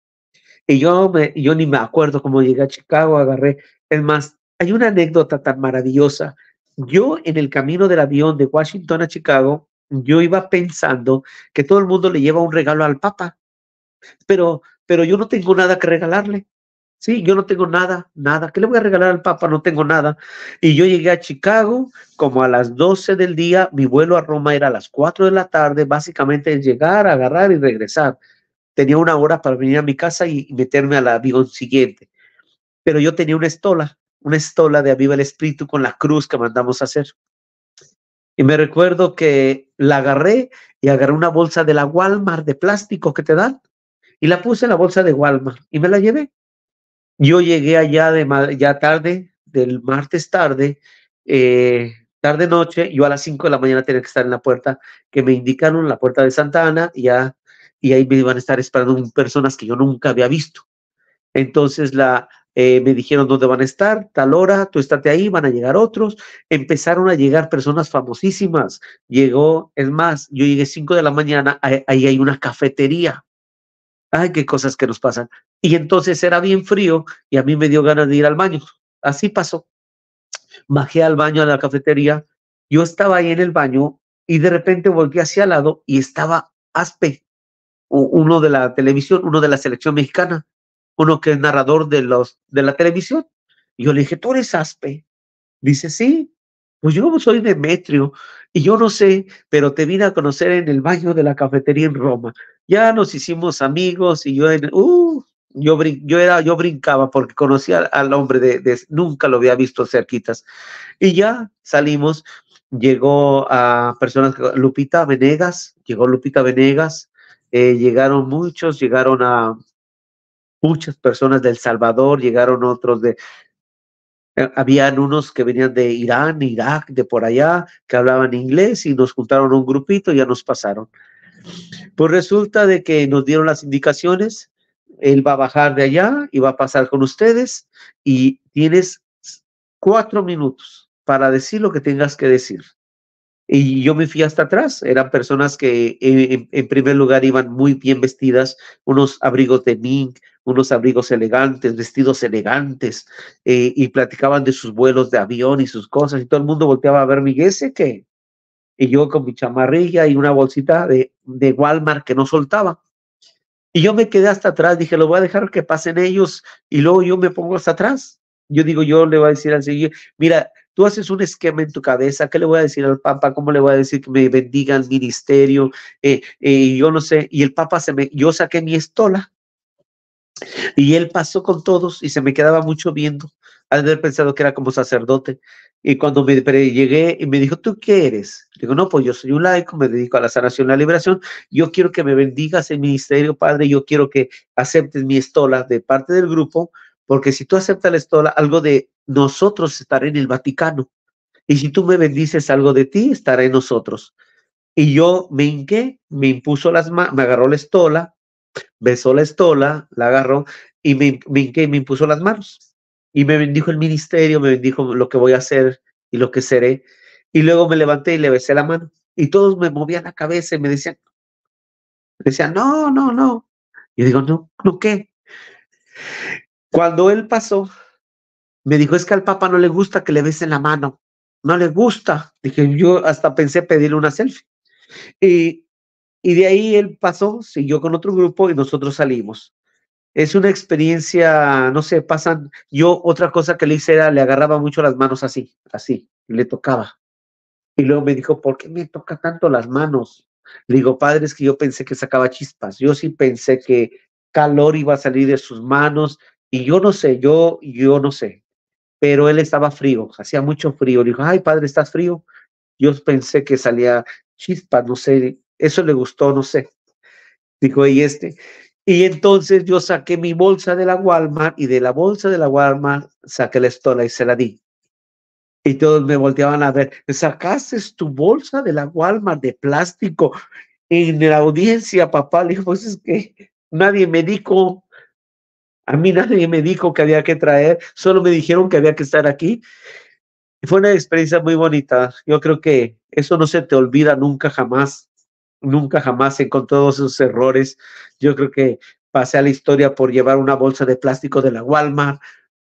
Y yo, yo ni me acuerdo cómo llegué a Chicago, agarré. Es más, hay una anécdota tan maravillosa. Yo en el camino del avión de Washington a Chicago, yo iba pensando que todo el mundo le lleva un regalo al Papa, pero, pero yo no tengo nada que regalarle. Sí, yo no tengo nada, nada. ¿Qué le voy a regalar al Papa? No tengo nada. Y yo llegué a Chicago como a las 12 del día. Mi vuelo a Roma era a las 4 de la tarde. Básicamente es llegar, agarrar y regresar tenía una hora para venir a mi casa y, meterme al avión siguiente. Pero yo tenía una estola, una estola de Aviva el Espíritu con la cruz que mandamos hacer. Y me recuerdo que la agarré y agarré una bolsa de la Walmart de plástico que te dan y la puse en la bolsa de Walmart y me la llevé. Yo llegué allá de ya tarde, del martes tarde, eh, tarde noche, yo a las 5 de la mañana tenía que estar en la puerta que me indicaron, la puerta de Santa Ana, y ya y ahí me iban a estar esperando personas que yo nunca había visto. Entonces la, eh, me dijeron dónde van a estar, tal hora, tú estate ahí, van a llegar otros. Empezaron a llegar personas famosísimas. Llegó, es más, yo llegué 5 de la mañana, ahí, hay una cafetería. Ay, qué cosas que nos pasan. Y entonces era bien frío y a mí me dio ganas de ir al baño. Así pasó. Bajé al baño a la cafetería. Yo estaba ahí en el baño y de repente volví hacia el lado y estaba Aspe uno de la televisión, uno de la selección mexicana, uno que es narrador de, los, de la televisión. Y yo le dije, ¿tú eres Aspe? Dice, sí, pues yo soy Demetrio y yo no sé, pero te vine a conocer en el baño de la cafetería en Roma. Ya nos hicimos amigos y yo, en, uh, yo, yo, era, yo brincaba porque conocía al hombre de, de, nunca lo había visto cerquitas. Y ya salimos, llegó a personas, Lupita Venegas, llegó Lupita Venegas, eh, llegaron muchos, llegaron a muchas personas del Salvador, llegaron otros de... Eh, habían unos que venían de Irán, Irak, de por allá, que hablaban inglés y nos juntaron un grupito y ya nos pasaron. Pues resulta de que nos dieron las indicaciones, él va a bajar de allá y va a pasar con ustedes y tienes cuatro minutos para decir lo que tengas que decir. Y yo me fui hasta atrás. Eran personas que eh, en, primer lugar iban muy bien vestidas, unos abrigos de mink, unos abrigos elegantes, vestidos elegantes, eh, y platicaban de sus vuelos de avión y sus cosas. Y todo el mundo volteaba a ver mi ese que... Y yo con mi chamarrilla y una bolsita de, de Walmart que no soltaba. Y yo me quedé hasta atrás, dije, lo voy a dejar que pasen ellos y luego yo me pongo hasta atrás. Yo digo, yo le voy a decir al Señor, mira, Tú haces un esquema en tu cabeza, ¿qué le voy a decir al Papa? ¿Cómo le voy a decir que me bendiga el ministerio? Eh, eh yo no sé. Y el Papa se me, yo saqué mi estola y él pasó con todos y se me quedaba mucho viendo, al haber pensado que era como sacerdote. Y cuando me llegué y me dijo, ¿tú qué eres? Digo, no, pues yo soy un laico, me dedico a la sanación, la liberación. Yo quiero que me bendigas el ministerio, Padre. Yo quiero que aceptes mi estola de parte del grupo porque si tú aceptas la estola, algo de nosotros estará en el Vaticano. Y si tú me bendices algo de ti, estará en nosotros. Y yo me hinqué, me impuso las manos, me agarró la estola, besó la estola, la agarró y me, me y me impuso las manos. Y me bendijo el ministerio, me bendijo lo que voy a hacer y lo que seré. Y luego me levanté y le besé la mano. Y todos me movían la cabeza y me decían, me decían, no, no, no. Y digo, no, ¿no qué? Cuando él pasó, me dijo, es que al Papa no le gusta que le besen la mano, no le gusta. Dije, yo hasta pensé pedirle una selfie. Y, de ahí él pasó, siguió con otro grupo y nosotros salimos. Es una experiencia, no sé, pasan. Yo otra cosa que le hice era, le agarraba mucho las manos así, así, le tocaba. Y luego me dijo, ¿por qué me toca tanto las manos? Le digo, padre, es que yo pensé que sacaba chispas, yo sí pensé que calor iba a salir de sus manos, y yo no sé, yo, yo no sé, pero él estaba frío, hacía mucho frío. Le dijo, ay, padre, ¿estás frío? Yo pensé que salía chispa, no sé, eso le gustó, no sé. Dijo, y este. Y entonces yo saqué mi bolsa de la Walmart y de la bolsa de la Walmart saqué la estola y se la di. Y todos me volteaban a ver, sacaste tu bolsa de la Walmart de plástico en la audiencia, papá. Le dijo, pues es que nadie me dijo, a mí nadie me dijo que había que traer, solo me dijeron que había que estar aquí. fue una experiencia muy bonita. Yo creo que eso no se te olvida nunca jamás, nunca jamás con todos esos errores. Yo creo que pasé a la historia por llevar una bolsa de plástico de la Walmart,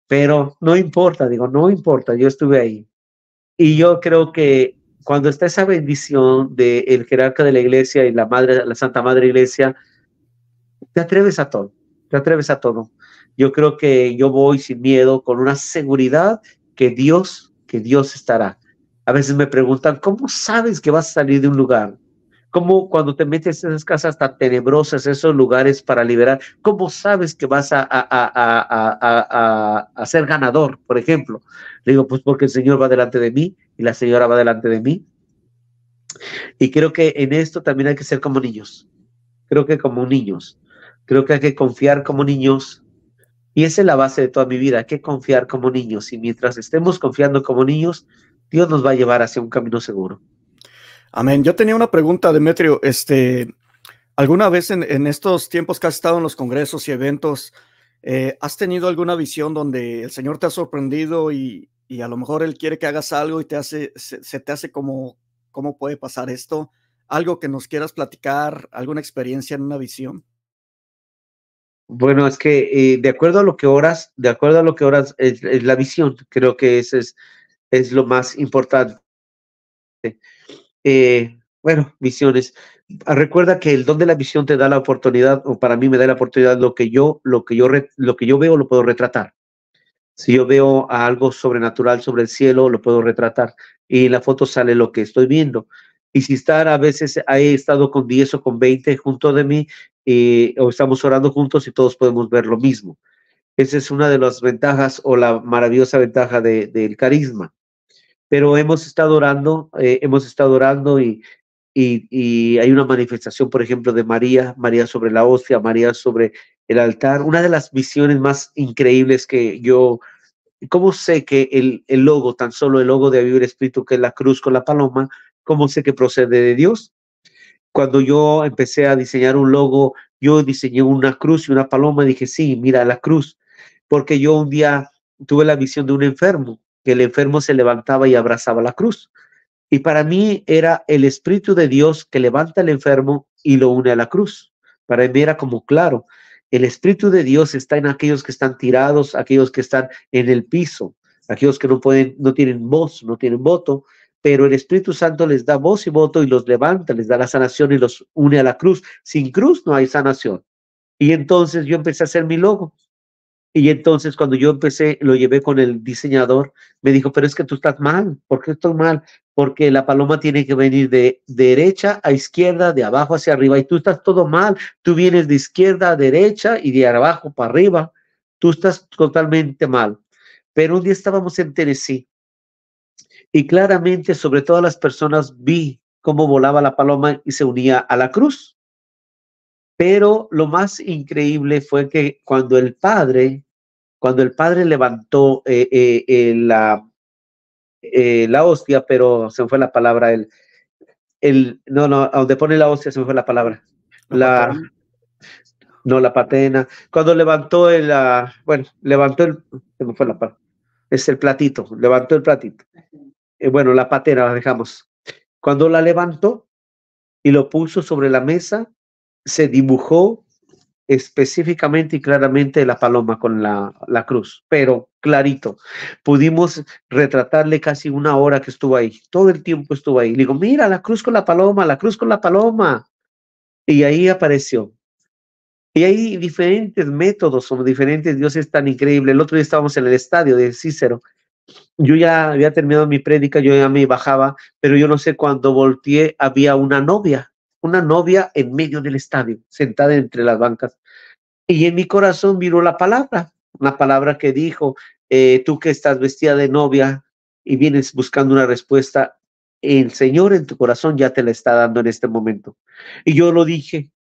pero no importa, digo, no importa, yo estuve ahí. Y yo creo que cuando está esa bendición del jerarca de la iglesia y la madre, la Santa Madre Iglesia, te atreves a todo, te atreves a todo yo creo que yo voy sin miedo, con una seguridad que Dios, que Dios estará. A veces me preguntan, ¿cómo sabes que vas a salir de un lugar? ¿Cómo cuando te metes en esas casas tan tenebrosas, esos lugares para liberar, cómo sabes que vas a, a, ser ganador, por ejemplo? Le digo, pues porque el Señor va delante de mí y la señora va delante de mí. Y creo que en esto también hay que ser como niños. Creo que como niños. Creo que hay que confiar como niños, y esa es la base de toda mi vida, que confiar como niños. Y mientras estemos confiando como niños, Dios nos va a llevar hacia un camino seguro. Amén. Yo tenía una pregunta, Demetrio. Este, ¿Alguna vez en, estos tiempos que has estado en los congresos y eventos, eh, has tenido alguna visión donde el Señor te ha sorprendido y, a lo mejor Él quiere que hagas algo y te hace, se, se te hace como, ¿cómo puede pasar esto? Algo que nos quieras platicar, alguna experiencia en una visión. Bueno, es que eh, de acuerdo a lo que oras, de acuerdo a lo que oras, es, la visión, creo que ese es, es lo más importante. Eh, bueno, visiones. Ah, recuerda que el don de la visión te da la oportunidad, o para mí me da la oportunidad, lo que yo, lo que yo, lo que yo veo lo puedo retratar. Si yo veo algo sobrenatural sobre el cielo, lo puedo retratar. Y en la foto sale lo que estoy viendo. Y si estar a veces he estado con 10 o con 20 junto de mí o estamos orando juntos y todos podemos ver lo mismo. Esa es una de las ventajas o la maravillosa ventaja del de, carisma. Pero hemos estado orando, eh, hemos estado orando y, y, hay una manifestación, por ejemplo, de María, María sobre la hostia, María sobre el altar. Una de las visiones más increíbles que yo, ¿cómo sé que el, el logo, tan solo el logo de Vivir Espíritu, que es la cruz con la paloma, cómo sé que procede de Dios? Cuando yo empecé a diseñar un logo, yo diseñé una cruz y una paloma. Y dije, sí, mira la cruz. Porque yo un día tuve la visión de un enfermo, que el enfermo se levantaba y abrazaba la cruz. Y para mí era el Espíritu de Dios que levanta al enfermo y lo une a la cruz. Para mí era como claro, el Espíritu de Dios está en aquellos que están tirados, aquellos que están en el piso, aquellos que no pueden, no tienen voz, no tienen voto, pero el Espíritu Santo les da voz y voto y los levanta, les da la sanación y los une a la cruz. Sin cruz no hay sanación. Y entonces yo empecé a hacer mi logo. Y entonces cuando yo empecé, lo llevé con el diseñador, me dijo, pero es que tú estás mal, ¿por qué estoy mal? Porque la paloma tiene que venir de derecha a izquierda, de abajo hacia arriba, y tú estás todo mal, tú vienes de izquierda a derecha y de abajo para arriba, tú estás totalmente mal. Pero un día estábamos en Tennessee y claramente sobre todas las personas vi cómo volaba la paloma y se unía a la cruz. Pero lo más increíble fue que cuando el padre, cuando el padre levantó eh, eh, eh, la, hostia, pero se me fue la palabra, el, el, no, no, donde pone la hostia se me fue la palabra. no la patena. Cuando levantó la, ah, bueno, levantó el, se me fue la palabra, es el platito, levantó el platito. Eh, bueno, la patera la dejamos. Cuando la levantó y lo puso sobre la mesa, se dibujó específicamente y claramente la paloma con la, la cruz, pero clarito. Pudimos retratarle casi una hora que estuvo ahí, todo el tiempo estuvo ahí. Le digo, mira, la cruz con la paloma, la cruz con la paloma. Y ahí apareció. Y hay diferentes métodos, son diferentes dioses tan increíbles. El otro día estábamos en el estadio de Cícero yo ya había terminado mi prédica, yo ya me bajaba, pero yo no sé, cuando volteé había una novia, una novia en medio del estadio, sentada entre las bancas. Y en mi corazón vino la palabra, una palabra que dijo, eh, tú que estás vestida de novia y vienes buscando una respuesta, el Señor en tu corazón ya te la está dando en este momento. Y yo lo dije,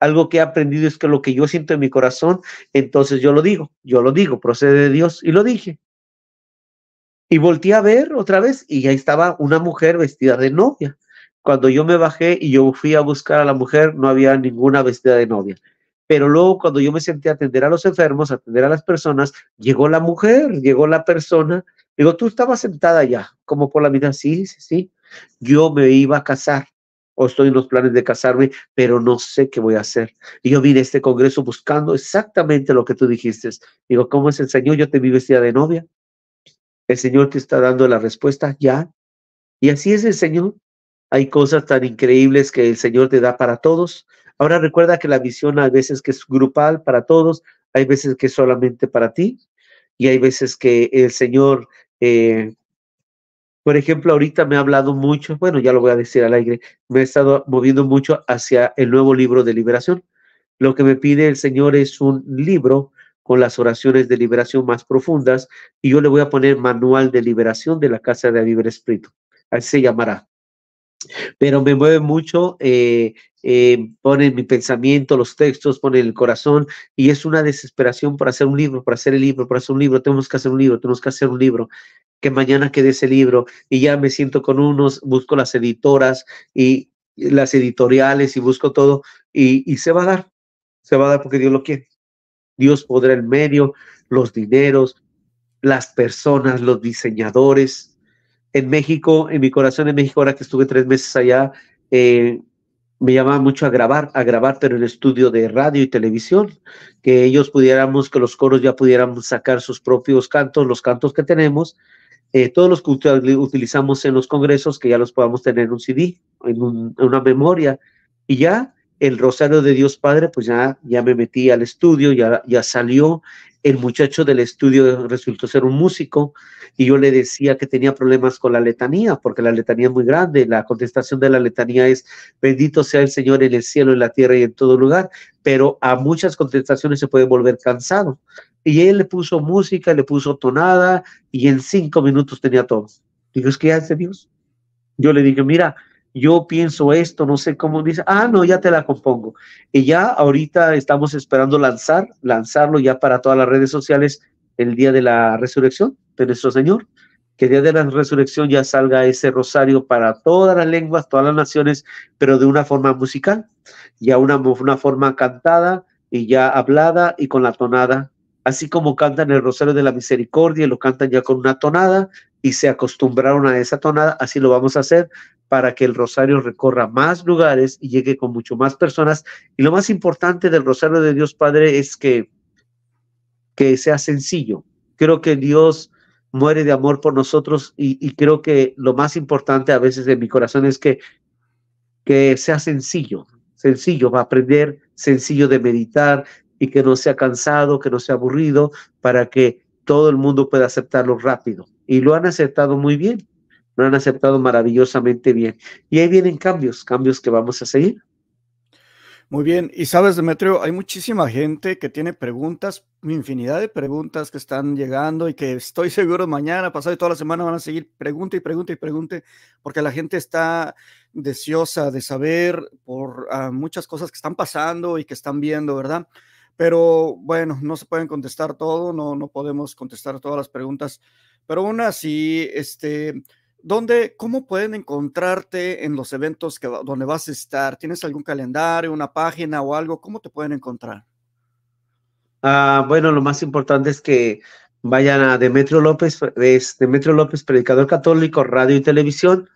algo que he aprendido es que lo que yo siento en mi corazón, entonces yo lo digo, yo lo digo, procede de Dios y lo dije. Y volteé a ver otra vez y ahí estaba una mujer vestida de novia. Cuando yo me bajé y yo fui a buscar a la mujer, no había ninguna vestida de novia. Pero luego cuando yo me senté a atender a los enfermos, a atender a las personas, llegó la mujer, llegó la persona. Digo, tú estabas sentada ya, como por la mitad. Sí, sí, sí. Yo me iba a casar o estoy en los planes de casarme, pero no sé qué voy a hacer. Y yo vine a este congreso buscando exactamente lo que tú dijiste. Digo, ¿cómo es el Señor? Yo te vi vestida de novia, el Señor te está dando la respuesta ya. Y así es el Señor. Hay cosas tan increíbles que el Señor te da para todos. Ahora recuerda que la visión a veces que es grupal para todos, hay veces que es solamente para ti y hay veces que el Señor, eh, por ejemplo, ahorita me ha hablado mucho, bueno, ya lo voy a decir al aire, me he estado moviendo mucho hacia el nuevo libro de liberación. Lo que me pide el Señor es un libro con las oraciones de liberación más profundas y yo le voy a poner manual de liberación de la casa de Libre Espíritu. Así se llamará. Pero me mueve mucho, eh, eh, pone mi pensamiento los textos, pone el corazón y es una desesperación para hacer un libro, para hacer el libro, para hacer un libro, tenemos que hacer un libro, tenemos que hacer un libro que mañana quede ese libro y ya me siento con unos, busco las editoras y las editoriales y busco todo y se va a dar, se va a dar porque Dios lo quiere. Dios podrá el medio, los dineros, las personas, los diseñadores. En México, en mi corazón en México, ahora que estuve tres meses allá, eh, me llamaba mucho a grabar, a grabar, pero en el estudio de radio y televisión, que ellos pudiéramos, que los coros ya pudiéramos sacar sus propios cantos, los cantos que tenemos, eh, todos los que utilizamos en los congresos, que ya los podamos tener en un CD, en una memoria, y ya el Rosario de Dios Padre, pues ya, ya me metí al estudio, ya, ya salió. El muchacho del estudio resultó ser un músico y yo le decía que tenía problemas con la letanía, porque la letanía es muy grande. La contestación de la letanía es, bendito sea el Señor en el cielo, en la tierra y en todo lugar, pero a muchas contestaciones se puede volver cansado. Y él le puso música, le puso tonada y en cinco minutos tenía todo. Digo, es que hace Dios. Yo le dije, mira, yo pienso esto, no sé cómo dice, ah, no, ya te la compongo. Y ya ahorita estamos esperando lanzar, lanzarlo ya para todas las redes sociales el día de la resurrección de nuestro Señor. Que el día de la resurrección ya salga ese rosario para todas las lenguas, todas las naciones, pero de una forma musical, ya una, una forma cantada y ya hablada y con la tonada así como cantan el Rosario de la Misericordia, lo cantan ya con una tonada, y se acostumbraron a esa tonada, así lo vamos a hacer para que el rosario recorra más lugares y llegue con mucho más personas. Y lo más importante del rosario de Dios Padre es que, que sea sencillo. Creo que Dios muere de amor por nosotros y, creo que lo más importante a veces en mi corazón es que, que sea sencillo, sencillo va a aprender, sencillo de meditar y que no sea cansado, que no sea aburrido, para que todo el mundo pueda aceptarlo rápido y lo han aceptado muy bien, lo han aceptado maravillosamente bien. Y ahí vienen cambios, cambios que vamos a seguir. Muy bien, y sabes, Demetrio, hay muchísima gente que tiene preguntas, infinidad de preguntas que están llegando y que estoy seguro mañana, pasado y toda la semana van a seguir pregunta y pregunta y pregunta, porque la gente está deseosa de saber por ah, muchas cosas que están pasando y que están viendo, ¿verdad? Pero bueno, no se pueden contestar todo, no, no podemos contestar todas las preguntas, pero aún así, este, ¿dónde, cómo pueden encontrarte en los eventos que, donde vas a estar? ¿Tienes algún calendario, una página o algo? ¿Cómo te pueden encontrar? Ah, bueno, lo más importante es que vayan a Demetrio López, es Demetrio López, predicador católico, radio y televisión,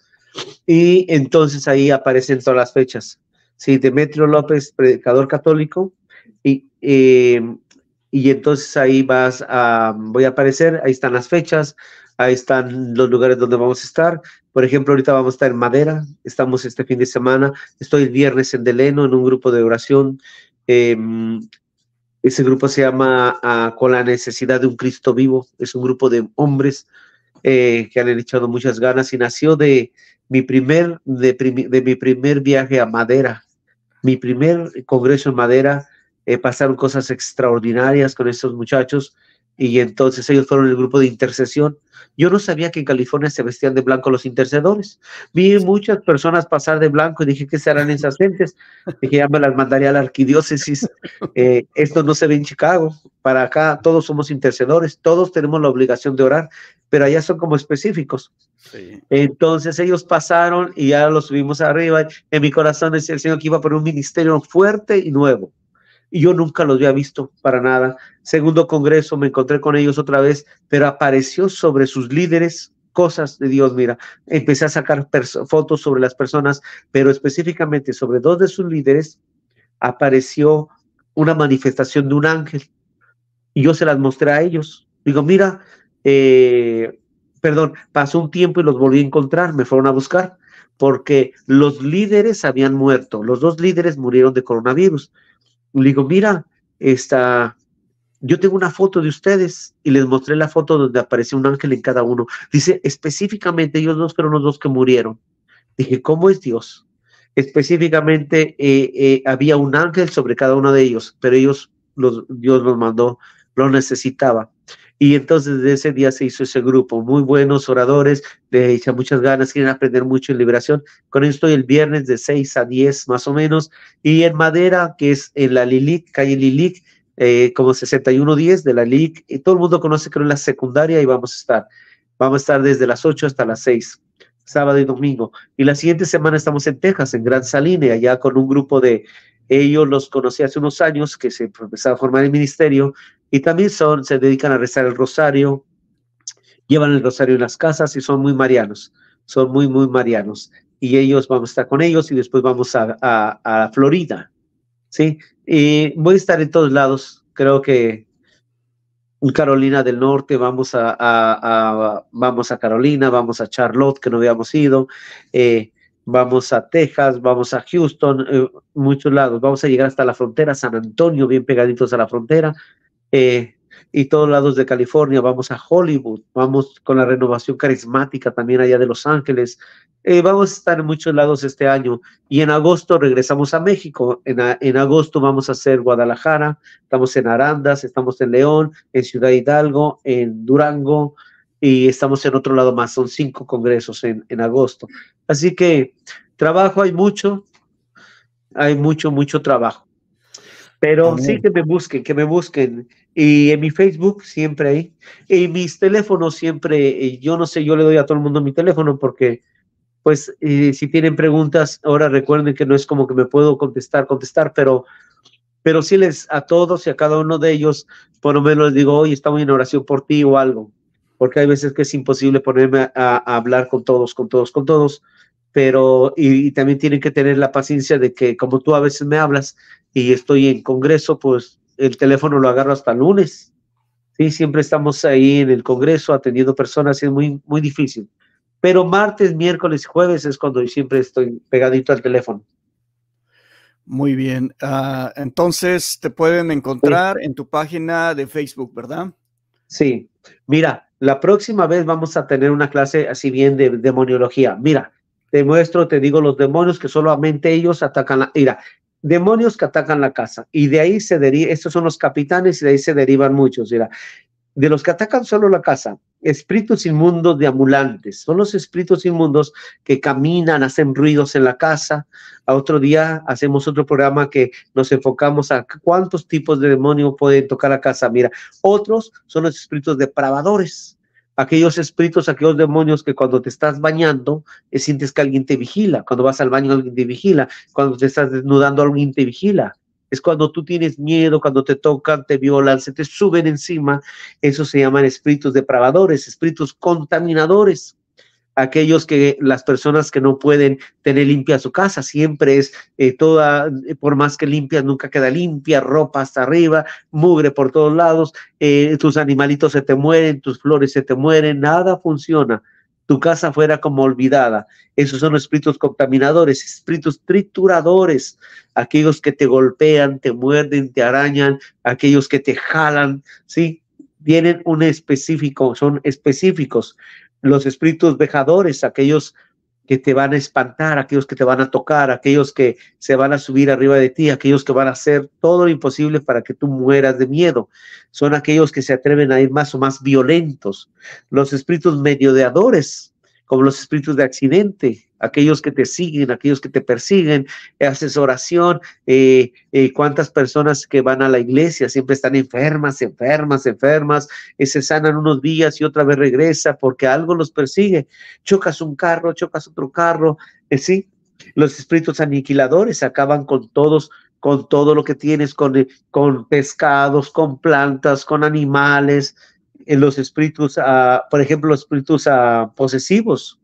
y entonces ahí aparecen todas las fechas. Sí, Demetrio López, predicador católico, Em, y, entonces ahí vas a, voy a aparecer, ahí están las fechas, ahí están los lugares donde vamos a estar. Por ejemplo, ahorita vamos a estar en Madera, estamos este fin de semana, estoy el viernes en Deleno en un grupo de oración. Em, ese grupo se llama ah, Con la necesidad de un Cristo vivo, es un grupo de hombres eh, que han echado muchas ganas y nació de mi primer, de, de mi primer viaje a Madera, mi primer congreso en Madera eh, pasaron cosas extraordinarias con esos muchachos y entonces ellos fueron el grupo de intercesión. Yo no sabía que en California se vestían de blanco los intercedores. Vi muchas personas pasar de blanco y dije, que serán esas gentes? Dije, ya me las mandaría a la arquidiócesis. Eh, esto no se ve en Chicago. Para acá todos somos intercedores, todos tenemos la obligación de orar, pero allá son como específicos. Entonces ellos pasaron y ya los subimos arriba. En mi corazón decía el Señor que iba por un ministerio fuerte y nuevo y yo nunca los había visto para nada. Segundo Congreso, me encontré con ellos otra vez, pero apareció sobre sus líderes cosas de Dios. Mira, empecé a sacar fotos sobre las personas, pero específicamente sobre dos de sus líderes apareció una manifestación de un ángel. Y yo se las mostré a ellos. Digo, mira, eh, perdón, pasó un tiempo y los volví a encontrar, me fueron a buscar, porque los líderes habían muerto, los dos líderes murieron de coronavirus. Le digo, mira, está yo tengo una foto de ustedes y les mostré la foto donde apareció un ángel en cada uno. Dice, específicamente ellos dos fueron los dos que murieron. Dije, ¿cómo es Dios? Específicamente eh, eh, había un ángel sobre cada uno de ellos, pero ellos, los, Dios los mandó, lo necesitaba. Y entonces desde ese día se hizo ese grupo, muy buenos oradores, de echan muchas ganas, quieren aprender mucho en liberación. Con esto el viernes de 6 a 10 más o menos. Y en Madera, que es en la Lilic, calle Lilic, eh, como 6110 de la Lilic, y todo el mundo conoce creo la secundaria y vamos a estar. Vamos a estar desde las 8 hasta las 6 sábado y domingo. Y la siguiente semana estamos en Texas, en Gran Saline, allá con un grupo de ellos los conocí hace unos años que se empezaba a formar el ministerio y también son, se dedican a rezar el rosario, llevan el rosario en las casas y son muy marianos, son muy, muy marianos. Y ellos, vamos a estar con ellos y después vamos a, Florida, ¿sí? Y voy a estar en todos lados, creo que en Carolina del Norte, vamos a, a, vamos a Carolina, vamos a Charlotte, que no habíamos ido, eh, vamos a Texas, vamos a Houston, eh, muchos lados, vamos a llegar hasta la frontera, San Antonio, bien pegaditos a la frontera, eh, y todos lados de California, vamos a Hollywood, vamos con la renovación carismática también allá de Los Ángeles, eh, vamos a estar en muchos lados este año y en agosto regresamos a México, en, en agosto vamos a hacer Guadalajara, estamos en Arandas, estamos en León, en Ciudad Hidalgo, en Durango, y estamos en otro lado más, son cinco congresos en, en agosto. Así que trabajo hay mucho, hay mucho, mucho trabajo. Pero sí que me busquen, que me busquen. Y en mi Facebook siempre ahí. Y mis teléfonos siempre, yo no sé, yo le doy a todo el mundo mi teléfono porque, pues, si tienen preguntas, ahora recuerden que no es como que me puedo contestar, contestar, pero, pero sí les a todos y a cada uno de ellos, por lo menos les digo, hoy estamos en oración por ti o algo porque hay veces que es imposible ponerme a, hablar con todos, con todos, con todos, pero y, también tienen que tener la paciencia de que como tú a veces me hablas y estoy en Congreso, pues el teléfono lo agarro hasta lunes. Sí, siempre estamos ahí en el Congreso atendiendo personas es muy, muy difícil. Pero martes, miércoles y jueves es cuando siempre estoy pegadito al teléfono. Muy bien. Ah, entonces te pueden encontrar en tu página de Facebook, ¿verdad? Sí. Mira, la próxima vez vamos a tener una clase así bien de demoniología. Mira, te muestro, te digo los demonios que solamente ellos atacan la. Mira, demonios que atacan la casa. Y de ahí se deriva, estos son los capitanes y de ahí se derivan muchos. Mira, de los que atacan solo la casa, espíritus inmundos de ambulantes. Son los espíritus inmundos que caminan, hacen ruidos en la casa. A otro día hacemos otro programa que nos enfocamos a cuántos tipos de demonios pueden tocar la casa. Mira, otros son los espíritus depravadores. Aquellos espíritus, aquellos demonios que cuando te estás bañando eh, sientes que alguien te vigila, cuando vas al baño alguien te vigila, cuando te estás desnudando alguien te vigila, es cuando tú tienes miedo, cuando te tocan, te violan, se te suben encima. Eso se llaman espíritus depravadores, espíritus contaminadores. Aquellos que las personas que no pueden tener limpia su casa, siempre es eh, toda, eh, por más que limpia, nunca queda limpia, ropa hasta arriba, mugre por todos lados, eh, tus animalitos se te mueren, tus flores se te mueren, nada funciona tu casa fuera como olvidada. Esos son espíritus contaminadores, espíritus trituradores, aquellos que te golpean, te muerden, te arañan, aquellos que te jalan, ¿sí? Tienen un específico, son específicos. Los espíritus vejadores, aquellos que te van a espantar, aquellos que te van a tocar, aquellos que se van a subir arriba de ti, aquellos que van a hacer todo lo imposible para que tú mueras de miedo. Son aquellos que se atreven a ir más o más violentos. Los espíritus mediodeadores, como los espíritus de accidente, aquellos que te siguen, aquellos que te persiguen, haces oración, eh, eh, cuántas personas que van a la iglesia siempre están enfermas, enfermas, enfermas, eh, se sanan unos días y otra vez regresa porque algo los persigue. Chocas un carro, chocas otro carro, ¿sí? Los espíritus aniquiladores acaban con todos con todo lo que tienes, con, con pescados, con plantas, con animales, los espíritus, ah, por ejemplo, los espíritus ah, posesivos,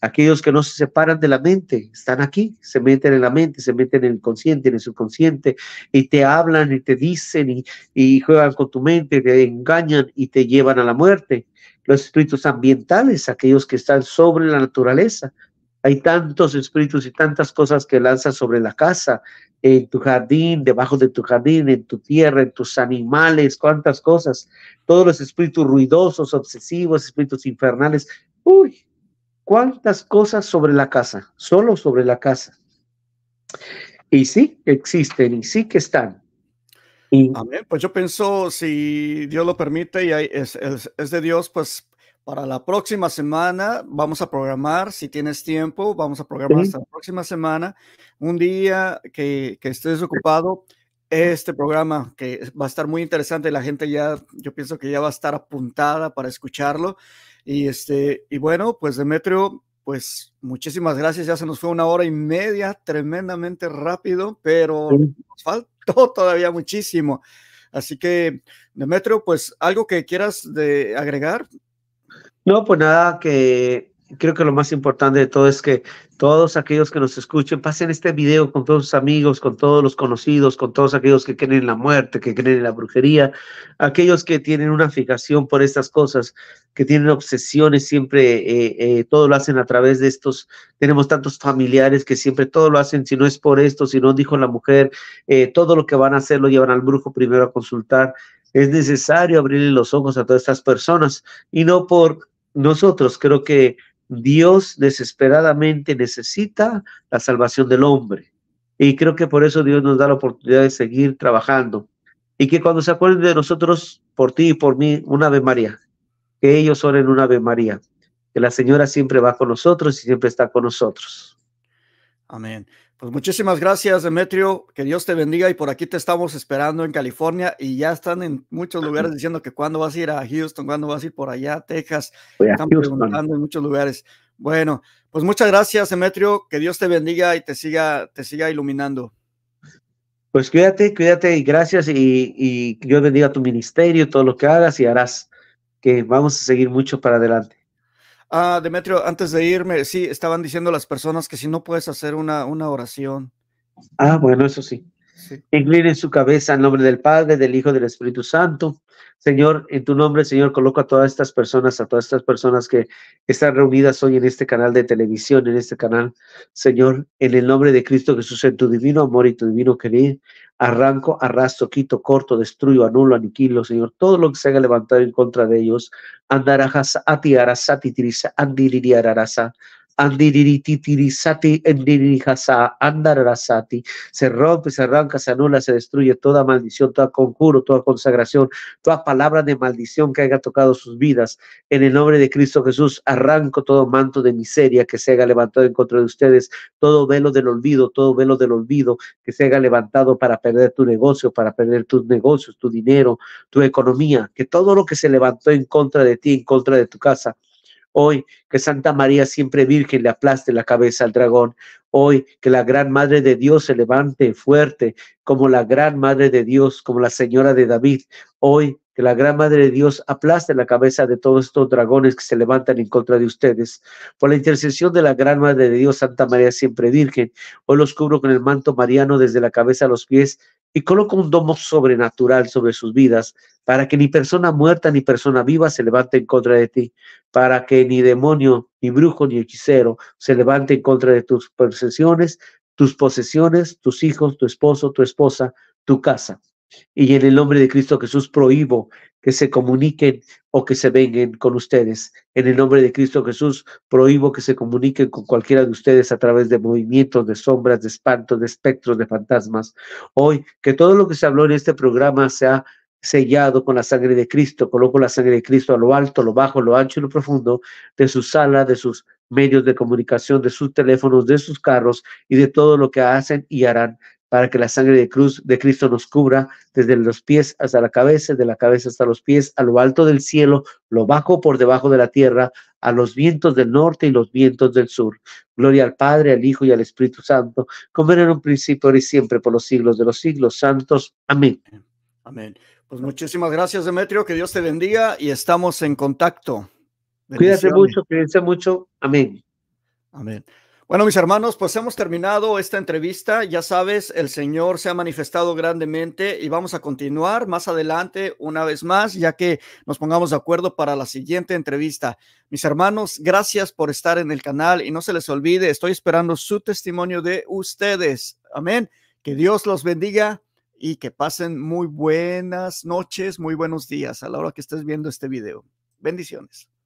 Aquellos que no se separan de la mente están aquí, se meten en la mente, se meten en el consciente, en el subconsciente, y te hablan y te dicen y, juegan con tu mente, te engañan y te llevan a la muerte. Los espíritus ambientales, aquellos que están sobre la naturaleza. Hay tantos espíritus y tantas cosas que lanzas sobre la casa, en tu jardín, debajo de tu jardín, en tu tierra, en tus animales, cuántas cosas. Todos los espíritus ruidosos, obsesivos, espíritus infernales. Uy, ¿Cuántas cosas sobre la casa? Solo sobre la casa. Y sí, existen y sí que están. Amén. Pues yo pienso, si Dios lo permite y es, de Dios, pues para la próxima semana vamos a programar, si tienes tiempo, vamos a programar hasta la próxima semana, un día que, que, estés ocupado, este programa que va a estar muy interesante, la gente ya, yo pienso que ya va a estar apuntada para escucharlo. Y, este, y bueno, pues Demetrio, pues muchísimas gracias. Ya se nos fue una hora y media, tremendamente rápido, pero nos faltó todavía muchísimo. Así que, Demetrio, pues algo que quieras de agregar. No, pues nada, que creo que lo más importante de todo es que todos aquellos que nos escuchen pasen este video con todos sus amigos, con todos los conocidos, con todos aquellos que creen en la muerte, que creen en la brujería, aquellos que tienen una fijación por estas cosas, que tienen obsesiones, siempre eh, eh, todo lo hacen a través de estos, tenemos tantos familiares que siempre todo lo hacen, si no es por esto, si no dijo la mujer, eh, todo lo que van a hacer lo llevan al brujo primero a consultar. Es necesario abrirle los ojos a todas estas personas y no por nosotros. Creo que Dios desesperadamente necesita la salvación del hombre. Y creo que por eso Dios nos da la oportunidad de seguir trabajando. Y que cuando se acuerden de nosotros, por ti y por mí, una Ave María. Que ellos oren una vez María. Que la Señora siempre va con nosotros y siempre está con nosotros. Amén. Pues muchísimas gracias, Demetrio. Que Dios te bendiga y por aquí te estamos esperando en California y ya están en muchos lugares diciendo que cuándo vas a ir a Houston, cuándo vas a ir por allá Texas. Voy preguntando en muchos lugares. Bueno, pues muchas gracias, Demetrio. Que Dios te bendiga y te siga, te siga iluminando. Pues cuídate, cuídate y gracias y, y Dios bendiga tu ministerio, todo lo que hagas y harás que vamos a seguir mucho para adelante. Ah, Demetrio, antes de irme, sí, estaban diciendo las personas que si no puedes hacer una, una oración. Ah, bueno, eso sí. Incline en su cabeza en nombre del Padre, del Hijo, del Espíritu Santo. Señor, en tu nombre, Señor, coloco a todas estas personas, a todas estas personas que están reunidas hoy en este canal de televisión, en este canal, Señor, en el nombre de Cristo Jesús, en tu divino amor y tu divino querer, arranco, arrastro, quito, corto, destruyo, anulo, aniquilo, Señor, todo lo que se haga levantado en contra de ellos, andarajas, atiaras, andiririararasa, se rompe, se arranca, se anula, se destruye toda maldición, toda conjuro, toda consagración, toda palabra de maldición que haya tocado sus vidas. En el nombre de Cristo Jesús, arranco todo manto de miseria que se haya levantado en contra de ustedes, todo velo del olvido, todo velo del olvido que se haya levantado para perder tu negocio, para perder tus negocios, tu dinero, tu economía, que todo lo que se levantó en contra de ti, en contra de tu casa, Hoy que Santa María siempre Virgen le aplaste la cabeza al dragón. Hoy que la Gran Madre de Dios se levante fuerte como la Gran Madre de Dios, como la Señora de David. Hoy que la gran madre de Dios aplaste la cabeza de todos estos dragones que se levantan en contra de ustedes. Por la intercesión de la gran madre de Dios, Santa María siempre Virgen, hoy los cubro con el manto mariano desde la cabeza a los pies y coloco un domo sobrenatural sobre sus vidas, para que ni persona muerta ni persona viva se levante en contra de ti, para que ni demonio, ni brujo, ni hechicero se levante en contra de tus posesiones, tus posesiones, tus hijos, tu esposo, tu esposa, tu casa y en el nombre de Cristo Jesús prohíbo que se comuniquen o que se vengan con ustedes. En el nombre de Cristo Jesús prohíbo que se comuniquen con cualquiera de ustedes a través de movimientos, de sombras, de espantos, de espectros, de fantasmas. Hoy, que todo lo que se habló en este programa sea sellado con la sangre de Cristo. Coloco la sangre de Cristo a lo alto, lo bajo, lo ancho y lo profundo de su sala, de sus medios de comunicación, de sus teléfonos, de sus carros y de todo lo que hacen y harán para que la sangre de cruz de Cristo nos cubra desde los pies hasta la cabeza, de la cabeza hasta los pies, a lo alto del cielo, lo bajo por debajo de la tierra, a los vientos del norte y los vientos del sur. Gloria al Padre, al Hijo y al Espíritu Santo, como era en un principio, y siempre, por los siglos de los siglos santos. Amén. Amén. Pues muchísimas gracias, Demetrio, que Dios te bendiga y estamos en contacto. Cuídate mucho, cuídense mucho. Amén. Amén. Bueno, mis hermanos, pues hemos terminado esta entrevista. Ya sabes, el Señor se ha manifestado grandemente y vamos a continuar más adelante una vez más, ya que nos pongamos de acuerdo para la siguiente entrevista. Mis hermanos, gracias por estar en el canal y no se les olvide, estoy esperando su testimonio de ustedes. Amén. Que Dios los bendiga y que pasen muy buenas noches, muy buenos días a la hora que estés viendo este video. Bendiciones.